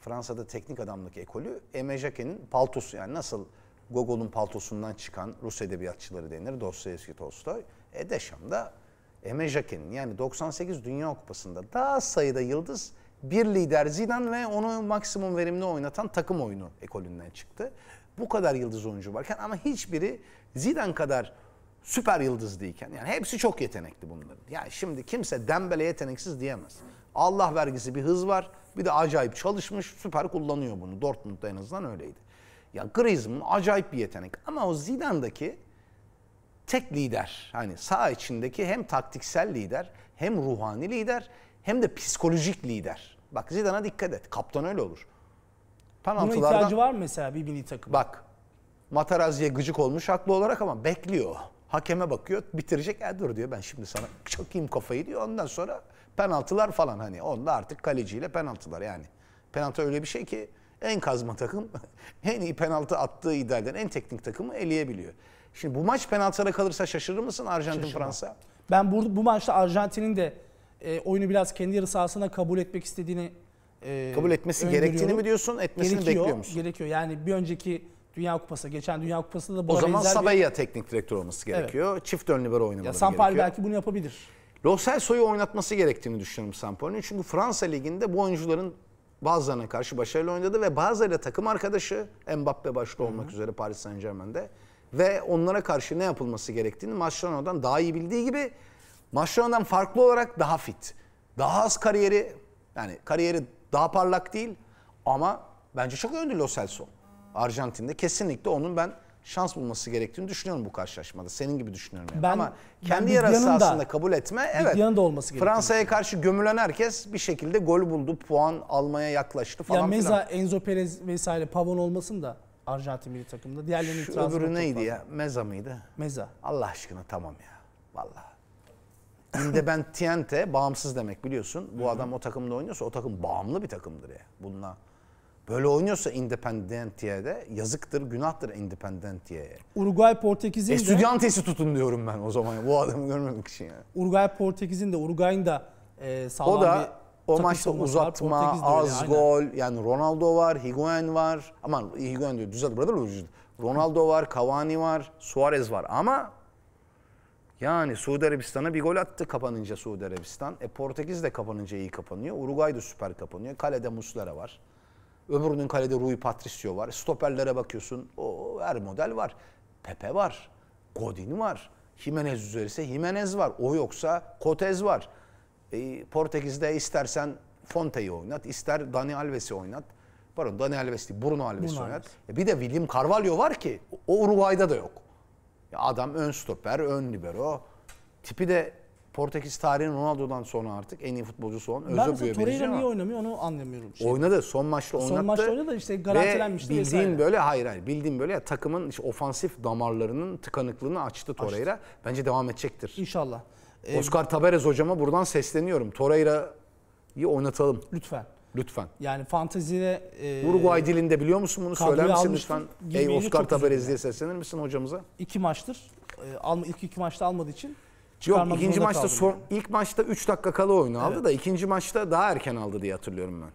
[SPEAKER 2] Fransa'da teknik adamlık ekolü Aimé Jacquet'in paltosu yani nasıl Gogol'un paltosundan çıkan Rus edebiyatçıları denir Dostoyevski Tolstoy. E Deschamps da Aimé yani 98 Dünya Kupası'nda daha sayıda yıldız bir lider Zidane ve onu maksimum verimli oynatan takım oyunu ekolünden çıktı. Bu kadar yıldız oyuncu varken ama hiçbiri Zidane kadar süper yıldız değilken yani hepsi çok yetenekli bunların. Yani şimdi kimse Dembele yeteneksiz diyemez. Allah vergisi bir hız var. Bir de acayip çalışmış, süper kullanıyor bunu. Dortmund'da en azından öyleydi. Ya Griezmann acayip bir yetenek ama o Zidane'daki tek lider. Hani sağ içindeki hem taktiksel lider, hem ruhani lider, hem de psikolojik lider. Bak Zidane'a dikkat et. Kaptan öyle olur. Penaltılardan... Buna ihtiyacı var mı mesela bir milli takım? Bak Matarazzi'ye gıcık olmuş haklı olarak ama bekliyor. Hakeme bakıyor bitirecek. E dur diyor ben şimdi sana çökeyim kafayı diyor. Ondan sonra penaltılar falan hani. Onda artık kaleciyle penaltılar yani. Penaltı öyle bir şey ki en kazma takım en iyi penaltı attığı iddia en teknik takımı eleyebiliyor. Şimdi bu maç penaltılara kalırsa şaşırır mısın Arjantin-Fransa? Ben bu, bu maçta Arjantin'in
[SPEAKER 1] de e, oyunu biraz kendi yarı sahasına kabul etmek istediğini e, Kabul etmesi gerektiğini mi diyorsun, etmesini gerekiyor, bekliyor musun? Gerekiyor. Yani bir önceki Dünya Kupası, geçen Dünya Kupası'nda da bu O zaman Sabaya
[SPEAKER 2] bir... teknik direktör olması gerekiyor. Evet. Çift ön bir oynamaları ya, Sampari gerekiyor. belki bunu yapabilir. Lo Celso'yu oynatması gerektiğini düşünüyorum Sampari'nin. Çünkü Fransa Ligi'nde bu oyuncuların bazılarına karşı başarılı oynadı ve bazıları takım arkadaşı Mbappe başta olmak Hı -hı. üzere Paris Saint Germain'de ve onlara karşı ne yapılması gerektiğini Mascherano'dan daha iyi bildiği gibi Mascherano'dan farklı olarak daha fit. Daha az kariyeri yani kariyeri daha parlak değil ama bence çok öndü Lo Celso. Arjantin'de kesinlikle onun ben şans bulması gerektiğini düşünüyorum bu karşılaşmada. Senin gibi düşünüyorum yani. Ben, ama kendi ben yarası aslında kabul etme. Evet. da olması Fransa'ya karşı gömülen herkes bir şekilde gol buldu, puan almaya yaklaştı falan. Ya Meza,
[SPEAKER 1] filan. Enzo Perez vesaire Pavon olmasın da Arjantin milli takımında. Diğerlerinin Şu itirazı öbürü neydi ya?
[SPEAKER 2] Meza mıydı? Meza. Allah aşkına tamam ya. Vallahi. Independiente bağımsız demek biliyorsun. Bu adam o takımda oynuyorsa o takım bağımlı bir takımdır ya. Bununla böyle oynuyorsa de yazıktır, günahtır Independiente'ye. Uruguay Portekiz'in Estudiantes'i de... tutun diyorum ben o zaman bu adamı görmemek için yani.
[SPEAKER 1] Uruguay Portekiz'in de Uruguay'ın da e, sağlam o da, bir o maçta uzatma, az öyle,
[SPEAKER 2] gol. Yani Ronaldo var, Higuain var. Aman Higuain diyor düzelt brother. Ronaldo var, Cavani var, Suarez var. Ama yani Suudi Arabistan'a bir gol attı kapanınca Suudi Arabistan. E Portekiz de kapanınca iyi kapanıyor. Uruguay da süper kapanıyor. Kalede Muslera var. Öbürünün kalede Rui Patricio var. Stoperlere bakıyorsun. O her model var. Pepe var. Godin var. Jimenez üzerse Jimenez var. O yoksa Kotez var. E, Portekiz'de istersen Fonte'yi oynat, ister Dani Alves'i oynat. Pardon Dani Alves değil, Bruno Alves'i Bruno oynat. Alves. E, bir de William Carvalho var ki o Uruguay'da da yok. Ya adam ön stoper, ön libero. Tipi de Portekiz tarihinin Ronaldo'dan sonra artık en iyi futbolcusu olan Özde Ben mesela Torreira niye
[SPEAKER 1] oynamıyor onu anlamıyorum.
[SPEAKER 2] Şey. Oynadı. Son maçta oynattı. Son maçta
[SPEAKER 1] oynadı işte garantilenmişti bildiğin vesaire.
[SPEAKER 2] böyle hayır hayır. Bildiğin böyle takımın işte ofansif damarlarının tıkanıklığını açtı Torreira. Açtı. Bence devam edecektir. İnşallah. Ee, Oscar Tabarez hocama buradan sesleniyorum. Torreira'yı oynatalım. Lütfen. Lütfen.
[SPEAKER 1] Yani fantezide... E, Uruguay dilinde biliyor musun bunu? Söyler misin lütfen? Ey Oscar Tabarez diye
[SPEAKER 2] seslenir misin hocamıza?
[SPEAKER 1] İki maçtır. E, alma, ilk iki maçta almadığı için Yok ikinci maçta son, yani.
[SPEAKER 2] ilk maçta 3 dakika kala oyunu evet. aldı da ikinci maçta daha erken aldı diye hatırlıyorum ben.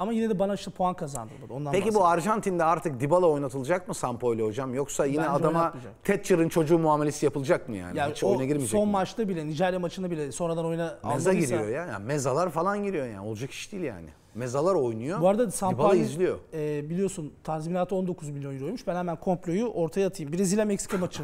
[SPEAKER 1] Ama yine de bana işte puan kazandırdı. Ondan Peki bahsedeyim. bu Arjantin'de
[SPEAKER 2] artık Dybala oynatılacak mı Sampoli hocam? Yoksa yine Bence adama Thatcher'ın çocuğu muamelesi yapılacak mı yani? yani oyuna girmeyecek Son
[SPEAKER 1] mi? maçta bile Nijerya maçında bile sonradan oyuna Meza aldıysa... giriyor ya.
[SPEAKER 2] Yani mezalar falan giriyor yani. Olacak iş değil yani. Mezalar oynuyor. Bu arada Sampoli izliyor.
[SPEAKER 1] E, biliyorsun tazminatı 19 milyon euroymuş. Ben hemen komployu ortaya atayım. Brezilya Meksika maçı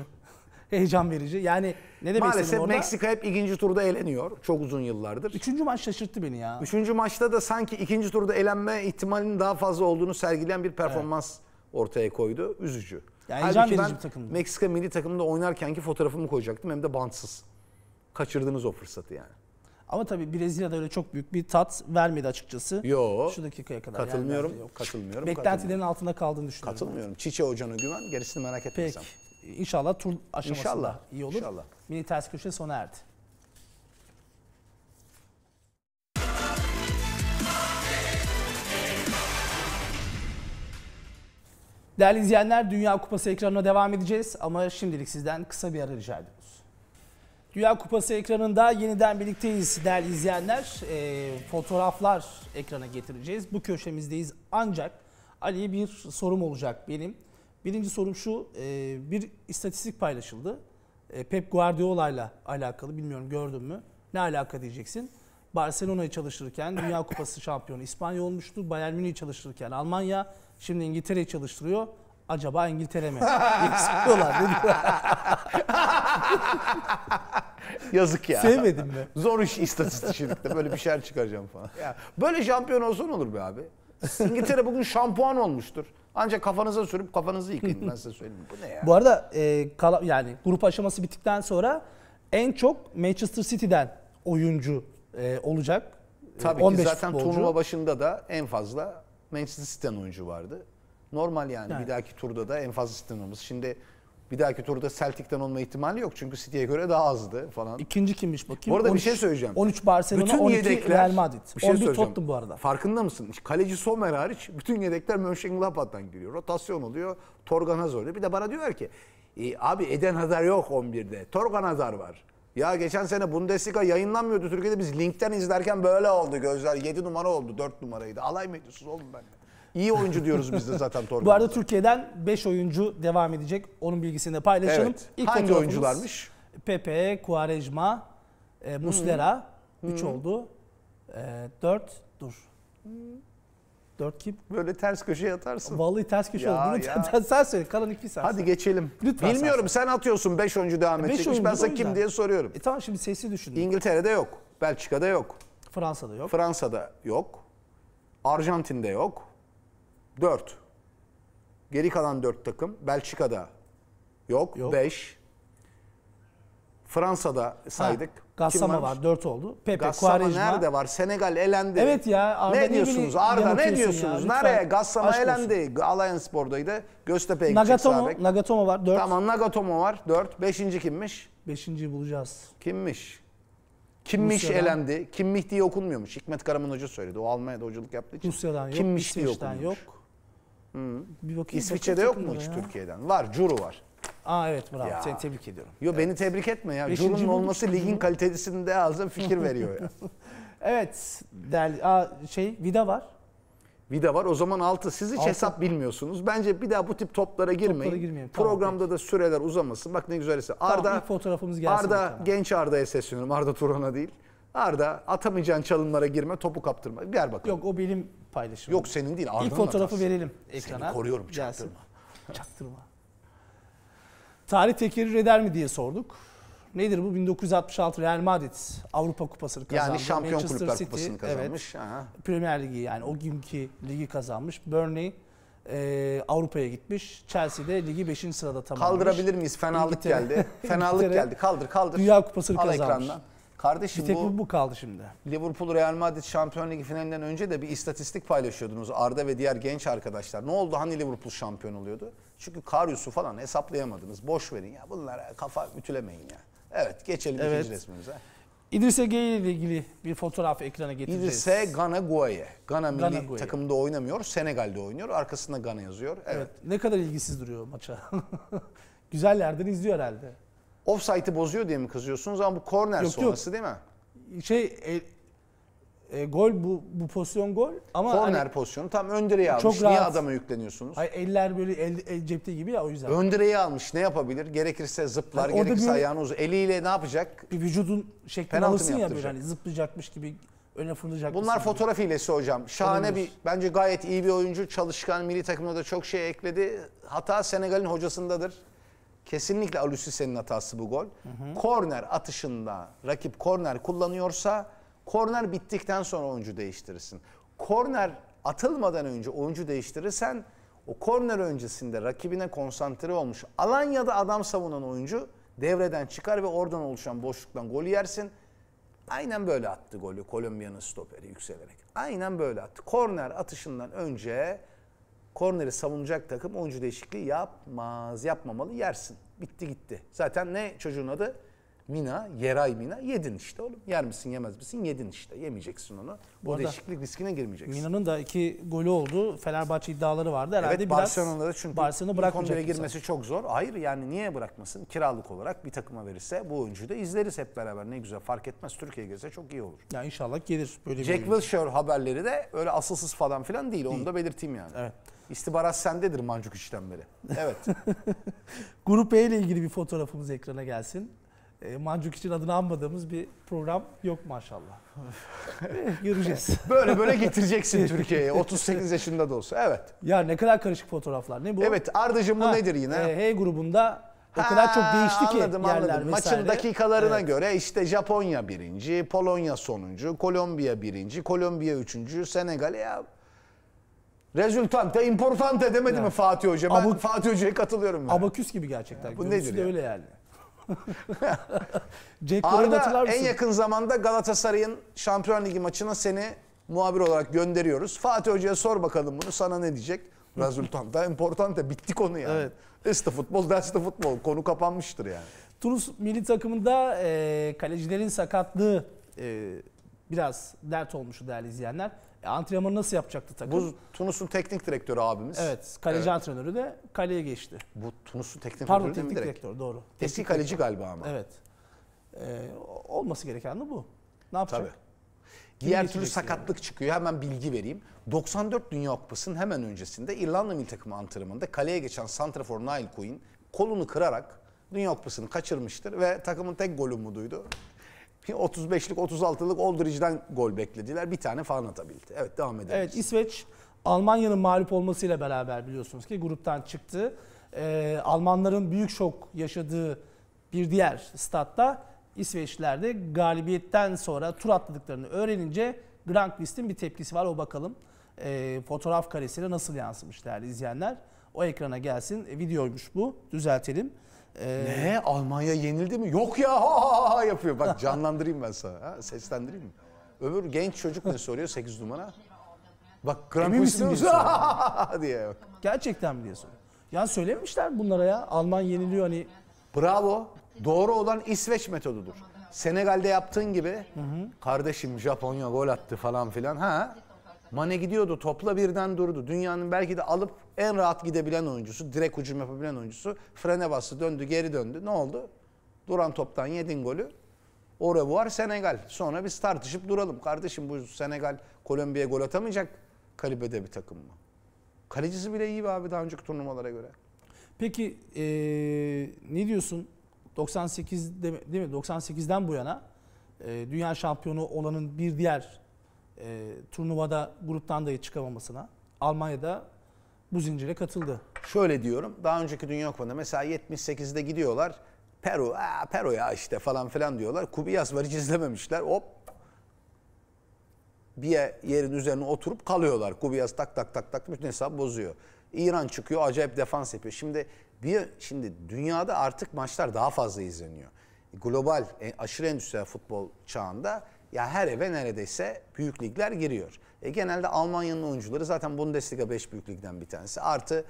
[SPEAKER 1] heyecan verici. Yani
[SPEAKER 2] ne demek Maalesef Meksika hep ikinci turda eleniyor çok uzun yıllardır. Üçüncü maç şaşırttı beni ya. Üçüncü maçta da sanki ikinci turda elenme ihtimalinin daha fazla olduğunu sergileyen bir performans evet. ortaya koydu. Üzücü. Yani heyecan verici bir takımdı. Meksika milli takımında oynarkenki fotoğrafımı koyacaktım hem de bantsız. Kaçırdınız o fırsatı yani. Ama tabii Brezilya'da öyle çok büyük bir tat
[SPEAKER 1] vermedi açıkçası. Yo. Şu dakikaya kadar. Katılmıyorum. Yani yok. Katılmıyorum. Beklentilerin katılmıyorum. altında kaldığını düşünüyorum.
[SPEAKER 2] Katılmıyorum. Çiçe Hoca'na güven. Gerisini merak etme Peki. İnşallah tur aşamasında inşallah, iyi olur. İnşallah.
[SPEAKER 1] Mini ters köşe sona erdi. Değerli izleyenler Dünya Kupası ekranına devam edeceğiz ama şimdilik sizden kısa bir ara rica ediyoruz. Dünya Kupası ekranında yeniden birlikteyiz değerli izleyenler. E, fotoğraflar ekrana getireceğiz. Bu köşemizdeyiz ancak Ali'ye bir sorum olacak benim. Birinci sorum şu, e, bir istatistik paylaşıldı. E, Pep Guardiola ile alakalı, bilmiyorum gördün mü? Ne alaka diyeceksin? Barcelona'yı çalışırken Dünya Kupası şampiyonu İspanya olmuştu. Bayern Münih'i çalışırken Almanya, şimdi İngiltere'yi çalıştırıyor. Acaba İngiltere mi? dedi.
[SPEAKER 2] Yazık ya. Sevmedin mi? Zor iş istatistikçilikte böyle bir şeyler çıkaracağım falan. Ya, böyle şampiyon olsun olur be abi. İngiltere bugün şampuan olmuştur. Ancak kafanıza
[SPEAKER 1] sürüp kafanızı yıkayın ben size söyleyeyim. Bu ne ya? Bu arada e, kala, yani grup aşaması bittikten sonra en çok Manchester City'den oyuncu e, olacak. E, Tabii 15 ki zaten futbolcu. turnuva
[SPEAKER 2] başında da en fazla Manchester City'den oyuncu vardı. Normal yani, yani. bir dahaki turda da en fazla City'den olması. Şimdi bir dahaki turda Celtic'ten olma ihtimali yok. Çünkü City'ye göre daha azdı falan. İkinci kimmiş bakayım? Bu arada 13, bir şey söyleyeceğim. 13 Barcelona, bütün 12 yedekler, Real Madrid. Bir şey 11 Tottenham bu arada. Farkında mısın? Kaleci Sommer hariç bütün yedekler Mönchengladbach'tan giriyor. Rotasyon oluyor. Torgan Hazar oluyor. Bir de bana diyorlar ki e, abi Eden Hazar yok 11'de. Torgan Hazar var. Ya geçen sene Bundesliga yayınlanmıyordu Türkiye'de. Biz linkten izlerken böyle oldu gözler. 7 numara oldu. 4 numaraydı. Alay mı ediyorsunuz oğlum benimle? İyi oyuncu diyoruz biz de zaten Torgan. Bu arada
[SPEAKER 1] Türkiye'den 5 oyuncu devam edecek. Onun bilgisini de paylaşalım. Evet. İlk Hangi oyuncularmış? Pepe, Kuarejma, e, Muslera. 3 hmm. hmm. oldu. 4 e, dur. 4 hmm. kim? Böyle ters köşeye atarsın. Vallahi ters köşe oldu. Bunu ya.
[SPEAKER 2] sen söyle. Kalan iki sen. Hadi geçelim. Lütfen Bilmiyorum sen, sen atıyorsun 5 oyuncu devam e, edecek. Ben sana kim diye soruyorum. E tamam şimdi sesi düşündüm. İngiltere'de yok. Belçika'da yok. Fransa'da yok. Fransa'da yok. Arjantin'de yok. 4. Geri kalan 4 takım Belçika'da yok. yok. 5. Fransa'da saydık. Ha, Gassama var 4 oldu. Pepe, Gassama Quaresma. nerede var? Senegal elendi. Evet ya. Arda ne diyorsunuz? Arda ne diyorsunuz? Ya, Nereye? Gassama elendi. Alain Spor'daydı. Göztepe'ye gidecek Nagatomo, Nagatomo var 4. Tamam Nagatomo var 4. 5. kimmiş? 5. bulacağız. Kimmiş? Kimmiş Rusya'dan. elendi. Kimmiş diye okunmuyormuş. Hikmet Karaman Hoca söyledi. O Almanya'da Hoculuk yaptığı için. Rusya'dan yok. Kimmiş diye okunmuyormuş. Yok. Bir bakayım. İsviçre'de yok mu hiç ya? Türkiye'den? Var, Curu var. Aa evet bravo. Ya. Seni tebrik ediyorum. Yo evet. beni tebrik etme ya. Beşinci Curu'nun olması ligin mi? kalitesinde ağzına fikir veriyor ya. evet. Değerli, aa, şey Vida var. Vida var. O zaman altı Siz hiç altı. hesap bilmiyorsunuz. Bence bir daha bu tip toplara girmeyin. Toplara girmeyelim. Tamam, Programda peki. da süreler uzamasın. Bak ne güzel hesap. Arda, tamam, ilk fotoğrafımız gelsin. Arda, bakalım. genç Arda'ya sesleniyorum. Arda Turan'a değil. Arda atamayacağın çalımlara girme, topu kaptırma. Gel bakalım. Yok o benim paylaşımı. Yok senin değil. Arda'nın İlk fotoğrafı hatası.
[SPEAKER 1] verelim ekrana. Seni koruyorum çaktırma. Gelsin. çaktırma. Tarih tekerrür eder mi diye sorduk. Nedir bu? 1966 Real Madrid Avrupa Kupası'nı kazandı. Yani Şampiyon Manchester Kulüpler City, Kupası'nı kazanmış. Evet, Premier Ligi yani o günkü ligi kazanmış. Burnley e, Avrupa'ya gitmiş. Chelsea'de ligi 5. sırada tamamlamış. Kaldırabilir miyiz? Fenalık İngiltere. geldi. Fenalık geldi. Kaldır kaldır. Dünya Kupası'nı Al kazanmış. Ekrandan. Kardeşim bir tek bu, bu kaldı şimdi.
[SPEAKER 2] Liverpool Real Madrid Şampiyon Ligi finalinden önce de bir istatistik paylaşıyordunuz Arda ve diğer genç arkadaşlar. Ne oldu hani Liverpool şampiyon oluyordu? Çünkü Karius'u falan hesaplayamadınız. Boş verin ya. Bunlara kafa ütülemeyin ya. Evet geçelim evet. ikinci resmimize.
[SPEAKER 1] İdris Ege ile ilgili bir fotoğraf ekrana getireceğiz. İdris
[SPEAKER 2] Gana Guaye. Gana milli Gana Gueye. takımda oynamıyor. Senegal'de oynuyor. Arkasında Gana yazıyor. Evet. evet ne kadar ilgisiz duruyor maça. Güzellerden izliyor herhalde. Offside'ı bozuyor diye mi kızıyorsunuz ama bu korner yok, sonrası
[SPEAKER 1] yok. değil mi? Şey e, e, gol bu bu pozisyon gol ama korner hani,
[SPEAKER 2] pozisyonu tam öndireye almış. Çok rahat. Niye adama yükleniyorsunuz?
[SPEAKER 1] Hayır, eller böyle el, el cepte gibi ya o yüzden. Öndireye
[SPEAKER 2] almış. Ne yapabilir? Gerekirse zıplar, yani gerekirse bir, ayağını uzun. Eliyle ne yapacak? Bir vücudun şeklini alırsın ya böyle hani zıplayacakmış gibi öne fırlayacak. Bunlar fotoğraf gibi. hocam. Şahane Olabilir. bir bence gayet iyi bir oyuncu. Çalışkan milli takımda da çok şey ekledi. Hata Senegal'in hocasındadır. Kesinlikle Alusise'nin hatası bu gol. Hı hı. Korner atışında rakip korner kullanıyorsa korner bittikten sonra oyuncu değiştirirsin. Korner atılmadan önce oyuncu değiştirirsen o korner öncesinde rakibine konsantre olmuş Alanya'da adam savunan oyuncu devreden çıkar ve oradan oluşan boşluktan golü yersin. Aynen böyle attı golü Kolombiya'nın stoperi yükselerek. Aynen böyle attı. Korner atışından önce korneri savunacak takım oyuncu değişikliği yapmaz. Yapmamalı yersin. Bitti gitti. Zaten ne çocuğun adı? Mina, Yeray Mina. Yedin işte oğlum. Yer misin yemez misin? Yedin işte. Yemeyeceksin onu. Bu o değişiklik riskine girmeyeceksin.
[SPEAKER 1] Mina'nın da iki golü oldu. Fenerbahçe iddiaları vardı. Herhalde evet, Barcelona'da çünkü Barcelona girmesi
[SPEAKER 2] çok zor. Hayır yani niye bırakmasın? Kiralık olarak bir takıma verirse bu oyuncuyu da izleriz hep beraber. Ne güzel fark etmez. Türkiye'ye girse çok iyi olur. Ya inşallah gelir. Böyle Jack Wilshere haberleri de öyle asılsız falan filan değil. değil. Onu da belirteyim yani. Evet. İstihbarat sendedir mancuk işten beri. Evet.
[SPEAKER 1] Grup E ile ilgili bir fotoğrafımız ekrana gelsin. E, mancuk için adını anmadığımız bir program yok maşallah. Göreceğiz. Böyle böyle getireceksin Türkiye'ye 38 yaşında da olsa. Evet. Ya ne kadar karışık fotoğraflar. Ne bu? Evet Arda'cığım bu nedir yine? E, H grubunda o ha, kadar çok değişti ki anladım, yerler anladım. Vesaire. Maçın dakikalarına evet.
[SPEAKER 2] göre işte Japonya birinci, Polonya sonuncu, Kolombiya birinci, Kolombiya üçüncü, Senegal ya Rezultante, importante demedi ya. mi Fatih Hoca? Ben Abak Fatih Hoca'ya katılıyorum. ben. Abaküs gibi gerçekten. Ya, bu Görüntüsü nedir ya? öyle yani. Jack Arda en yakın zamanda Galatasaray'ın Şampiyon Ligi maçına seni muhabir olarak gönderiyoruz. Fatih Hoca'ya sor bakalım bunu sana ne diyecek? Resultanta importante bitti konu yani. Evet. Esta futbol, derste futbol. Konu kapanmıştır yani.
[SPEAKER 1] Tunus milli takımında e, kalecilerin sakatlığı e, biraz dert olmuştu değerli izleyenler antrenmanı nasıl yapacaktı takım? Bu
[SPEAKER 2] Tunus'un teknik direktörü abimiz. Evet. Kaleci evet. antrenörü de kaleye geçti. Bu Tunus'un teknik Pardon, direktörü teknik direktör doğru. Eski teknik kaleci direktör. galiba ama. Evet. Ee, olması gereken de bu. Ne yapacak? Tabii.
[SPEAKER 1] Diğer türlü sakatlık
[SPEAKER 2] yani? çıkıyor. Hemen bilgi vereyim. 94 Dünya Kupası'nın hemen öncesinde İrlanda milli takımı antrenmanında kaleye geçen Santrafor Nile Quinn kolunu kırarak Dünya Kupası'nı kaçırmıştır ve takımın tek golü umuduydu. 35'lik 36'lık Oldridge'den gol beklediler. Bir tane falan atabildi. Evet devam edelim.
[SPEAKER 1] Evet İsveç Almanya'nın mağlup olmasıyla beraber biliyorsunuz ki gruptan çıktı. Ee, Almanların büyük şok yaşadığı bir diğer statta İsveçliler de galibiyetten sonra tur atladıklarını öğrenince Grand Grankvist'in bir tepkisi var o bakalım. Ee, fotoğraf karesine nasıl yansımış değerli izleyenler. O ekrana
[SPEAKER 2] gelsin. E, videoymuş bu. Düzeltelim. E... Ne? Ee, Almanya yenildi mi? Yok ya ha, ha, ha yapıyor. Bak canlandırayım ben sana. Ha, seslendireyim mi? Öbür genç çocuk ne soruyor 8 numara? Bak Grammy misin diye diye bak. Gerçekten mi diye soruyor. Yani söylemişler bunlara ya. Alman yeniliyor hani. Bravo. Doğru olan İsveç metodudur. Senegal'de yaptığın gibi hı hı. kardeşim Japonya gol attı falan filan. Ha Mane gidiyordu topla birden durdu. Dünyanın belki de alıp en rahat gidebilen oyuncusu, direkt hücum yapabilen oyuncusu. Frene bastı, döndü, geri döndü. Ne oldu? Duran toptan yedin golü. O var, Senegal. Sonra biz tartışıp duralım. Kardeşim bu Senegal Kolombiya gol atamayacak kalibede bir takım mı? Kalecisi bile iyi abi daha önceki turnuvalara göre.
[SPEAKER 1] Peki ee, ne diyorsun 98 değil mi 98'den bu yana e, dünya şampiyonu olanın bir diğer e, turnuvada gruptan dahi çıkamamasına Almanya'da bu zincire katıldı.
[SPEAKER 2] Şöyle diyorum. Daha önceki Dünya Kupası'nda mesela 78'de gidiyorlar. Peru, aa Peru ya işte falan filan diyorlar. Kubiyas var hiç izlememişler. Hop bir yerin üzerine oturup kalıyorlar. Kubiyas tak tak tak tak bütün hesap bozuyor. İran çıkıyor acayip defans yapıyor. Şimdi bir şimdi dünyada artık maçlar daha fazla izleniyor. Global e, aşırı endüstriyel futbol çağında ya her eve neredeyse büyük ligler giriyor. E, genelde Almanya'nın oyuncuları zaten Bundesliga 5 büyük ligden bir tanesi. Artı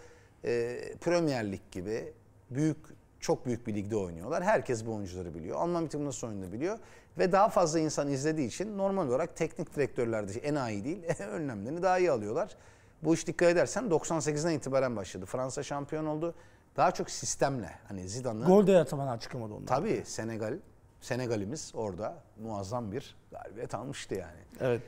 [SPEAKER 2] e, Premier Lig gibi büyük çok büyük bir ligde oynuyorlar. Herkes bu oyuncuları biliyor. Alman takımı nasıl oynadığını biliyor. Ve daha fazla insan izlediği için normal olarak teknik direktörler de iyi değil önlemlerini daha iyi alıyorlar. Bu iş dikkat edersen 98'den itibaren başladı. Fransa şampiyon oldu. Daha çok sistemle hani Zidane'ın... Gol de
[SPEAKER 1] yatamadan çıkamadı onlar.
[SPEAKER 2] Tabii Senegal Senegal'imiz orada muazzam bir galibiyet almıştı yani. Evet.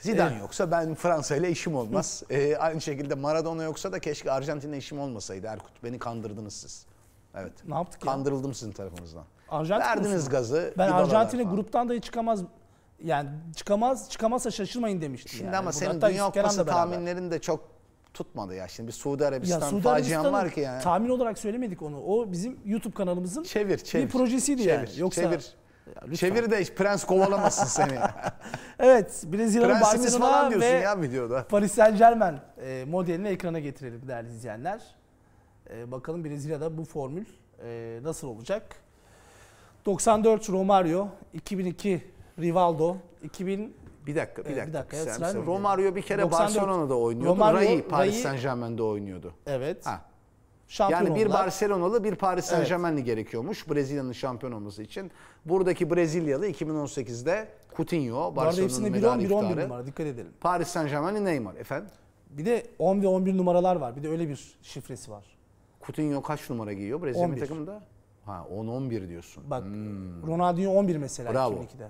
[SPEAKER 2] Zidane evet. yoksa ben Fransa ile işim olmaz. ee, aynı şekilde Maradona yoksa da keşke Arjantin'le işim olmasaydı Erkut. Beni kandırdınız siz. Evet. Ne yaptık Kandırıldım ya? sizin tarafınızdan. Arjantin Verdiniz musun? gazı. Ben Arjantin'e
[SPEAKER 1] gruptan da çıkamaz yani çıkamaz çıkamazsa şaşırmayın demiştim. Şimdi yani. ama Burada senin Dünya Kupası tahminlerin
[SPEAKER 2] de çok tutmadı ya. Şimdi bir Suudi Arabistan, ya Suudi facian var ki yani.
[SPEAKER 1] Tahmin olarak söylemedik onu. O bizim YouTube kanalımızın çevir, çevir, bir projesiydi çevir, yani. Yoksa çevir. Ya Çevir de hiç prens kovalamasın seni. evet Brezilya'nın Barcelona ve ya videoda. Paris Saint Germain e, modelini ekrana getirelim değerli izleyenler. E, bakalım Brezilya'da bu formül e, nasıl olacak? 94 Romario, 2002 Rivaldo, 2000 bir dakika, bir dakika. Bir dakika sen, sen, Romario bir kere 94, Barcelona'da oynuyordu. Romario, Ray Paris
[SPEAKER 2] Saint-Germain'de oynuyordu. Evet. Ha. Şampiyon yani bir oldular. Barcelona'lı bir Paris Saint Germain'li evet. gerekiyormuş Brezilya'nın şampiyon olması için. Buradaki Brezilyalı 2018'de Coutinho, Barcelona'nın medal 11, 11 numara
[SPEAKER 1] dikkat edelim. Paris Saint Germain'li Neymar efendim. Bir de 10 ve 11 numaralar var. Bir de öyle bir şifresi var.
[SPEAKER 2] Coutinho kaç numara giyiyor Brezilya 11. takımında? Ha 10-11 diyorsun. Bak hmm. Ronaldinho 11 mesela Bravo. 2002'de.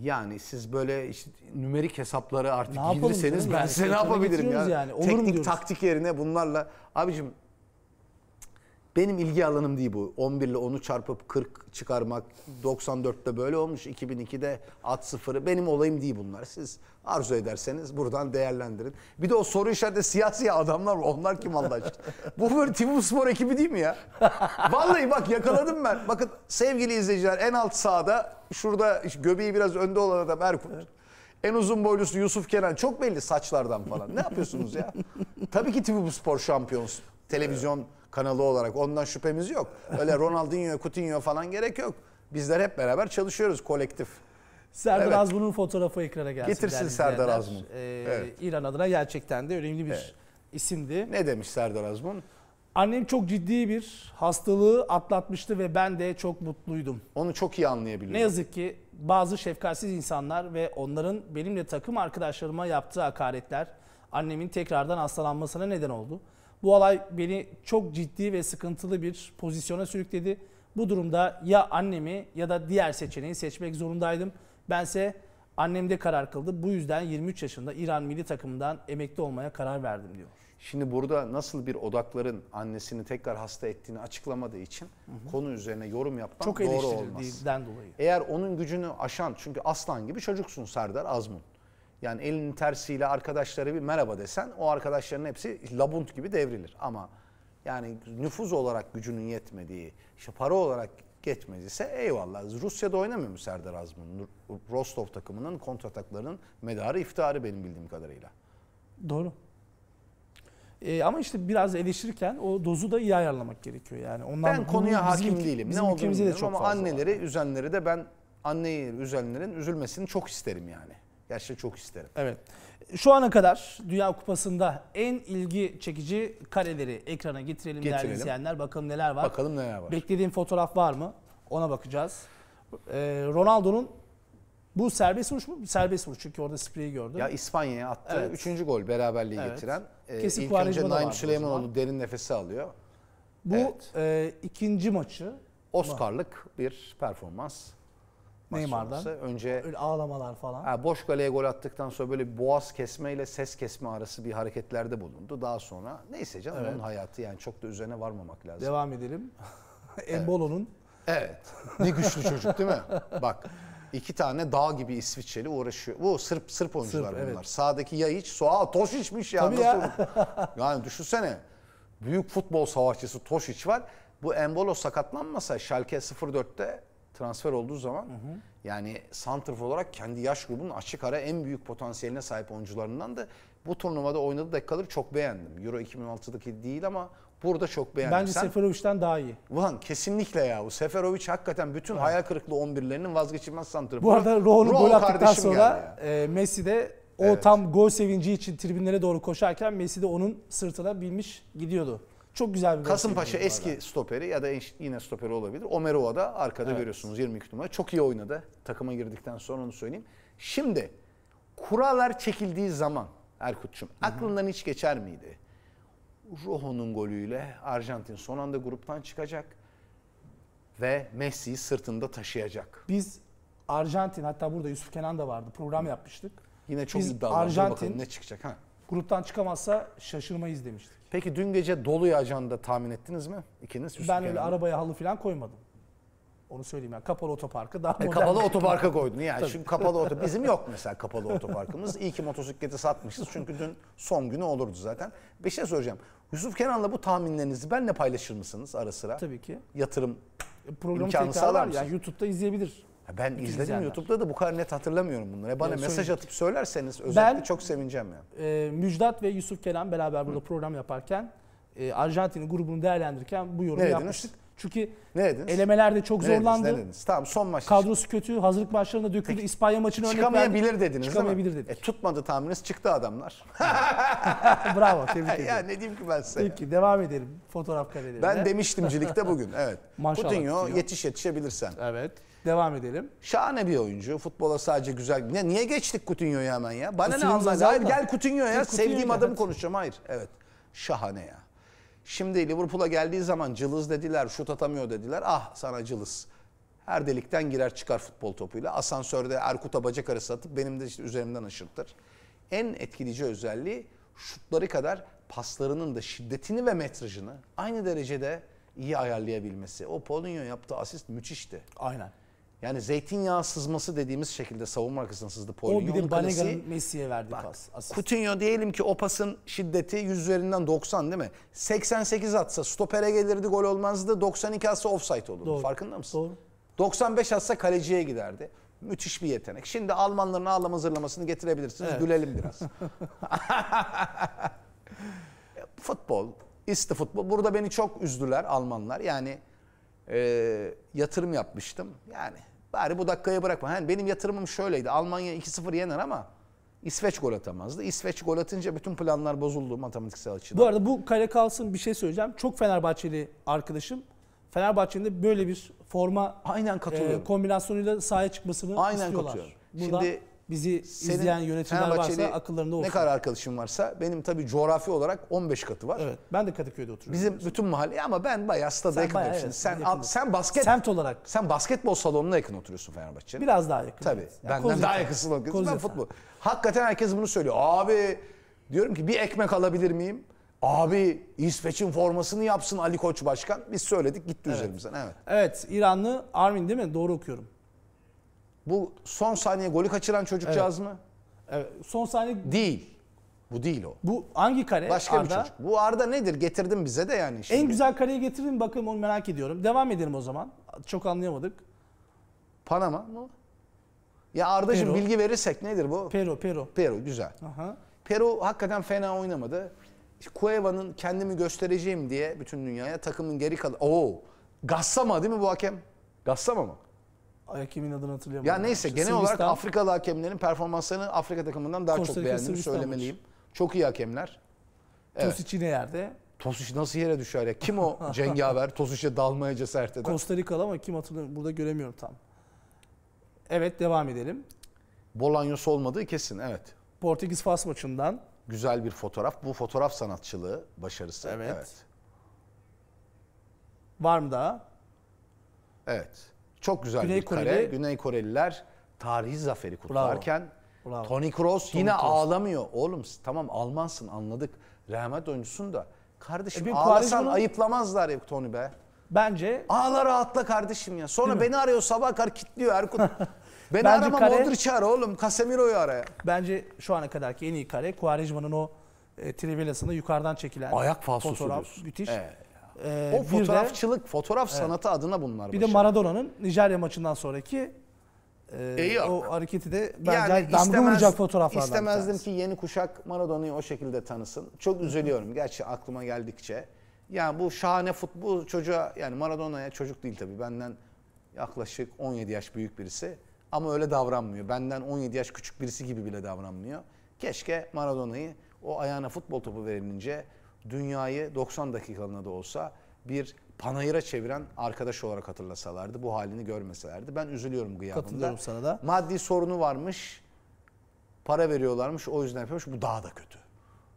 [SPEAKER 2] Yani siz böyle işte nümerik hesapları artık bilirseniz ben size ne yapabilirim ya. Yani. Teknik diyoruz. taktik yerine bunlarla abicim benim ilgi alanım değil bu. 11 ile 10'u çarpıp 40 çıkarmak 94'te böyle olmuş. 2002'de at sıfırı. Benim olayım değil bunlar. Siz arzu ederseniz buradan değerlendirin. Bir de o soru işareti siyasi adamlar var. Onlar kim Allah aşkına? bu böyle Timu Spor ekibi değil mi ya? Vallahi bak yakaladım ben. Bakın sevgili izleyiciler en alt sağda şurada göbeği biraz önde olan adam Erkut. En uzun boylusu Yusuf Kenan. Çok belli saçlardan falan. Ne yapıyorsunuz ya? Tabii ki Timu Spor şampiyon. Televizyon kanalı olarak. Ondan şüphemiz yok. Öyle Ronaldinho, Coutinho falan gerek yok. Bizler hep beraber çalışıyoruz kolektif. Serdar evet.
[SPEAKER 1] Azmun'un fotoğrafı ekrana gelsin. Getirsin Serdar Azmun. Ee, evet. İran adına gerçekten de önemli bir evet.
[SPEAKER 2] isimdi. Ne demiş Serdar Azmun?
[SPEAKER 1] Annem çok ciddi bir hastalığı atlatmıştı ve ben de çok mutluydum.
[SPEAKER 2] Onu çok iyi anlayabiliyorum. Ne yazık
[SPEAKER 1] ki bazı şefkatsiz insanlar ve onların benimle takım arkadaşlarıma yaptığı hakaretler annemin tekrardan hastalanmasına neden oldu. Bu olay beni çok ciddi ve sıkıntılı bir pozisyona sürükledi. Bu durumda ya annemi ya da diğer seçeneği seçmek zorundaydım. Bense annemde karar kıldı. Bu yüzden
[SPEAKER 2] 23 yaşında İran milli takımından emekli olmaya karar verdim diyor. Şimdi burada nasıl bir odakların annesini tekrar hasta ettiğini açıklamadığı için hı hı. konu üzerine yorum yapmak Çok doğru olmaz. dolayı. Eğer onun gücünü aşan çünkü aslan gibi çocuksun Serdar Azmun. Yani elinin tersiyle arkadaşları bir merhaba desen o arkadaşların hepsi labunt gibi devrilir. Ama yani nüfuz olarak gücünün yetmediği, işte para olarak yetmediyse eyvallah. Rusya'da oynamıyor mu Serdar Azmun? Rostov takımının kontrataklarının medarı iftiharı benim bildiğim kadarıyla.
[SPEAKER 1] Doğru. Ee, ama işte biraz eleştirirken o dozu da iyi ayarlamak gerekiyor yani. Ondan ben konuya hakim bizim, değilim. Bizim ne olduğunu bilmiyorum ama anneleri
[SPEAKER 2] var. üzenleri de ben anneyi üzenlerin üzülmesini çok isterim yani. Gerçekten çok isterim. Evet. Şu ana kadar Dünya Kupası'nda en ilgi çekici kareleri
[SPEAKER 1] ekrana getirelim, getirelim. değerli izleyenler. Bakalım neler var. Bakalım neler var. Beklediğim fotoğraf var mı? Ona bakacağız. Ee, Ronaldo'nun bu serbest vuruş mu? Serbest vuruş çünkü orada spreyi gördüm. Ya
[SPEAKER 2] İspanya'ya attı. Evet. Üçüncü gol beraberliği evet. getiren. Ee, Kesin ilk önce Naim Süleymanoğlu derin nefesi alıyor. Bu evet. e, ikinci maçı. Oscar'lık bir performans. Neymar'dan. Önce
[SPEAKER 1] Öyle ağlamalar falan.
[SPEAKER 2] ha, boş kaleye gol attıktan sonra böyle boğaz kesme ile ses kesme arası bir hareketlerde bulundu. Daha sonra neyse canım onun hayatı yani çok da üzerine varmamak lazım. Devam edelim.
[SPEAKER 1] Embolo'nun
[SPEAKER 2] Evet. Ne güçlü çocuk değil mi? Bak. iki tane dağ gibi İsviçreli uğraşıyor. Bu Sırp Sırp oyuncular Sırp, bunlar. evet. Sağdaki Yayiç, Soğa Toşiç'miş ya. Tabii ya. yani düşünsene. Büyük futbol savaşçısı Toşiç var. Bu Embolo sakatlanmasa Schalke 04'te transfer olduğu zaman hı hı. yani santrif olarak kendi yaş grubunun açık ara en büyük potansiyeline sahip oyuncularından da bu turnuvada oynadığı dakikaları çok beğendim. Euro 2006'daki değil ama burada çok beğendim. Bence Sen, Seferovic'den daha iyi. Ulan kesinlikle ya. Bu Seferovic hakikaten bütün evet. hayal kırıklığı 11'lerinin vazgeçilmez santrı. Bu arada Roho'nun gol attıktan sonra e, Messi de
[SPEAKER 1] o evet. tam gol sevinci için tribünlere doğru koşarken Messi de onun sırtına binmiş gidiyordu.
[SPEAKER 2] Çok güzel bir Kasımpaşa eski var. stoperi ya da yine stoperi olabilir. Omerova da arkada evet. görüyorsunuz 22 numara. Çok iyi oynadı takıma girdikten sonra onu söyleyeyim. Şimdi kurallar çekildiği zaman Erkut'cum aklından hiç geçer miydi? Rojo'nun golüyle Arjantin son anda gruptan çıkacak ve Messi'yi sırtında taşıyacak.
[SPEAKER 1] Biz Arjantin hatta burada Yusuf Kenan da vardı program yapmıştık. Yine çok Biz iddialı. Arjantin, bakalım ne
[SPEAKER 2] çıkacak ha gruptan çıkamazsa şaşırmayız demiştik. Peki dün gece dolu yağacağını da tahmin ettiniz mi? İkiniz üstü Ben öyle arabaya
[SPEAKER 1] halı falan koymadım. Onu söyleyeyim yani kapalı otoparkı daha e, modern. Kapalı otoparka koydun yani. Tabii. Çünkü kapalı otopark bizim yok
[SPEAKER 2] mesela kapalı otoparkımız. İyi ki motosikleti satmışız çünkü dün son günü olurdu zaten. Bir şey soracağım. Yusuf Kenan'la bu tahminlerinizi benle paylaşır mısınız ara sıra? Tabii ki. Yatırım
[SPEAKER 1] e, Programı imkanı tekrar sağlar var yani
[SPEAKER 2] YouTube'da izleyebilir ben İkiniz izledim yerden. YouTube'da da bu kadar net hatırlamıyorum bunları. Bana Ya mesaj atıp söylerseniz özellikle Ben- çok sevineceğim ya.
[SPEAKER 1] Ee, Müjdat ve Yusuf Kelam beraber burada program yaparken e, Arjantin'in grubunu değerlendirirken bu yorumu Ne yapmıştık. Çünkü Ne elemelerde çok Ne zorlandı. Ne dediniz? Tamam son maç. için. Kadrosu kötü, hazırlık maçlarında döküldü. İspanya maçını örnek Çıkamayabilir verdik. dediniz Çıkamayabilir değil mi? dedik. E, tutmadı
[SPEAKER 2] tahmininiz çıktı adamlar. Bravo, tebrik ederim. ya
[SPEAKER 1] ne diyeyim ki ben size. Peki devam edelim fotoğraf karelerine. Ben demiştimcilikte bugün evet. Maşallah Coutinho tutuyor.
[SPEAKER 2] yetiş yetişebilirsen. Evet. Devam edelim. Şahane bir oyuncu. Futbola sadece güzel. Ya niye geçtik Coutinho'yu hemen ya? Bana ne Almanya? Hayır gel Coutinho'ya. Sevdiğim adamı evet. konuşacağım. Hayır. Evet. Şahane ya. Şimdi Liverpool'a geldiği zaman cılız dediler, şut atamıyor dediler. Ah sana cılız. Her delikten girer çıkar futbol topuyla. Asansörde Erkut'a bacak arası atıp benim de işte üzerimden aşırtır. En etkileyici özelliği şutları kadar paslarının da şiddetini ve metrajını aynı derecede iyi ayarlayabilmesi. O Polonyo yaptığı asist müthişti. Aynen. Yani zeytinyağı sızması dediğimiz şekilde savunma arkasına sızdı Paulinho. O bir de Banega'nın
[SPEAKER 1] Messi'ye verdiği bak, pas. Asist.
[SPEAKER 2] Coutinho diyelim ki o pasın şiddeti 100 üzerinden 90 değil mi? 88 atsa stopere gelirdi gol olmazdı. 92 atsa offside olurdu. Doğru. Farkında mısın? Doğru. 95 atsa kaleciye giderdi. Müthiş bir yetenek. Şimdi Almanların ağlam hazırlamasını getirebilirsiniz. Evet. Gülelim biraz. futbol, isti futbol. Burada beni çok üzdüler Almanlar. Yani e, yatırım yapmıştım. Yani Bari bu dakikaya bırakma. Yani benim yatırımım şöyleydi. Almanya 2-0 yener ama İsveç gol atamazdı. İsveç gol atınca bütün planlar bozuldu matematiksel açıdan. Bu arada bu kale kalsın bir şey
[SPEAKER 1] söyleyeceğim. Çok Fenerbahçeli arkadaşım Fenerbahçe'nin de böyle bir forma Aynen e, katılıyorum. E, kombinasyonuyla sahaya çıkmasını Aynen istiyorlar. Aynen katılıyorum. Burada Şimdi bizi Senin izleyen yönetimler varsa akıllarında olsun. Ne kadar
[SPEAKER 2] arkadaşım varsa benim tabii coğrafi olarak 15 katı var. Evet. Ben de Kadıköy'de oturuyorum. Bizim diyorsun. bütün mahalle ama ben bayağı stada yakın bayağı, evet, Sen yakın sen basket semt olarak sen basketbol salonuna yakın oturuyorsun Fenerbahçe'nin. Biraz daha yakın. Tabii. Yani benden Kozyata. daha yakınsın oturuyorsun. Ben futbol. Hakikaten herkes bunu söylüyor. Abi diyorum ki bir ekmek alabilir miyim? Abi İsveç'in formasını yapsın Ali Koç Başkan. Biz söyledik gitti evet. üzerimizden. Evet.
[SPEAKER 1] Evet İranlı Armin değil mi? Doğru
[SPEAKER 2] okuyorum. Bu son saniye golü kaçıran çocukcağız mı? Evet. Son saniye Değil. Bu değil o. bu hangi kare? Başka bir çocuk. Bu Arda nedir? Getirdim bize de yani şimdi. En
[SPEAKER 1] güzel kareyi getirdim bakayım onu merak ediyorum. Devam edelim o zaman. Çok anlayamadık.
[SPEAKER 2] Panama mı? Ya Arda'cığım Peru. bilgi verirsek nedir bu? Peru. Peru. Peru güzel. Aha. Peru hakikaten fena oynamadı. Cueva'nın kendimi göstereceğim diye bütün dünyaya takımın geri kalan... Oo! Gassama değil mi bu hakem? Gassama mı? hakemin adını hatırlayamıyorum. Ya neyse genel Sırbistan, olarak Afrikalı hakemlerin performanslarını Afrika takımından daha Costa çok Rica, beğendiğimi Sırbistan söylemeliyim. Maçı. Çok iyi hakemler. Evet. Tosic yine yerde. Tosic nasıl yere düşer ya? Kim o cengaver Tosic'e dalmaya cesaret eden? Costa
[SPEAKER 1] Rica'lı ama kim hatırlamıyorum. Burada göremiyorum tam.
[SPEAKER 2] Evet devam edelim. Bolaños olmadığı kesin evet. Portekiz Fas maçından. Güzel bir fotoğraf. Bu fotoğraf sanatçılığı başarısı. Evet. evet. Var mı daha? Evet. Çok güzel Güney bir kare. Koreli... Güney Koreliler tarihi zaferi kutlarken
[SPEAKER 1] Bravo. Bravo. Tony Kroos yine Tony
[SPEAKER 2] ağlamıyor. Oğlum tamam Almansın anladık. Rahmet oyuncusun da. Kardeşim e, ağlasan bunu... ayıplamazlar ya Tony be. Bence. Ağla rahatla kardeşim ya. Sonra beni arıyor sabah kar kitliyor Erkut. Beni Bence arama kare, Modric'i ara oğlum. Casemiro'yu ara ya. Bence şu ana
[SPEAKER 1] kadarki en iyi kare Quaresma'nın o e, trivelasında yukarıdan çekilen Ayak falsosu fotoğraf. Diyorsun. Müthiş. Evet. Ee, o fotoğrafçılık, de,
[SPEAKER 2] fotoğraf sanatı evet. adına bunlar. Bir başarı.
[SPEAKER 1] de Maradona'nın Nijerya maçından sonraki e, e o hareketi de bence yani damga vuracak fotoğraflardan İstemezdim
[SPEAKER 2] ki yeni kuşak Maradona'yı o şekilde tanısın. Çok üzülüyorum gerçi aklıma geldikçe. Yani bu şahane futbol çocuğa yani Maradona'ya çocuk değil tabii benden yaklaşık 17 yaş büyük birisi ama öyle davranmıyor. Benden 17 yaş küçük birisi gibi bile davranmıyor. Keşke Maradona'yı o ayağına futbol topu verilince dünyayı 90 dakikalığına da olsa bir panayıra çeviren arkadaş olarak hatırlasalardı, bu halini görmeselerdi. Ben üzülüyorum gıyabında. Katılıyorum sana da. Maddi sorunu varmış, para veriyorlarmış, o yüzden yapıyormuş. Bu daha da kötü.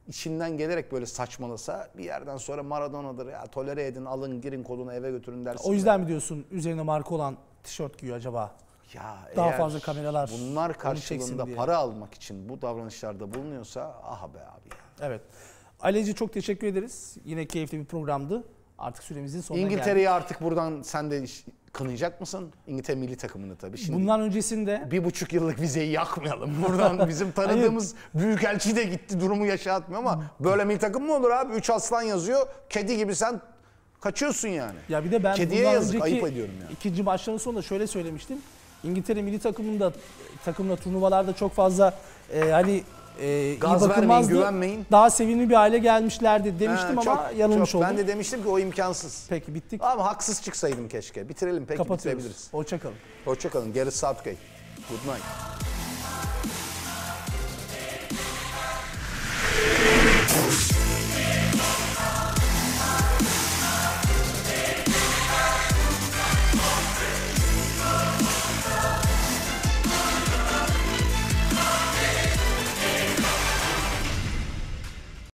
[SPEAKER 2] İçinden gelerek böyle saçmalasa bir yerden sonra Maradona'dır ya tolere edin alın girin koluna eve götürün dersin. O yüzden
[SPEAKER 1] de. mi diyorsun üzerine marka olan tişört giyiyor
[SPEAKER 2] acaba? Ya daha fazla kameralar. Bunlar karşılığında para almak için bu davranışlarda bulunuyorsa ah be abi.
[SPEAKER 1] Evet. Aleci çok teşekkür ederiz. Yine keyifli bir programdı. Artık süremizin sonuna İngiltere'yi artık
[SPEAKER 2] buradan sen de kınayacak mısın? İngiltere milli takımını tabii. Şimdi Bundan öncesinde... Bir buçuk yıllık vizeyi yakmayalım. Buradan bizim tanıdığımız büyükelçi de gitti durumu yaşatmıyor ama böyle milli takım mı olur abi? Üç aslan yazıyor. Kedi gibi sen kaçıyorsun yani. Ya bir de ben Kediye bundan yazık, önceki ayıp ediyorum yani. ikinci maçların sonunda şöyle
[SPEAKER 1] söylemiştim. İngiltere milli takımında takımla turnuvalarda çok fazla e, hani e, Gaz iyi bakılmazdı. Vermeyin, güvenmeyin. Daha sevimli bir aile gelmişlerdi demiştim ha, çok, ama yanılmış çok. oldum. Ben de
[SPEAKER 2] demiştim ki o imkansız. Peki bittik. Ama haksız çıksaydım keşke. Bitirelim peki Kapatıyoruz. bitirebiliriz. Hoşçakalın. Hoşçakalın. Gary Southgate. Good night. Thank you.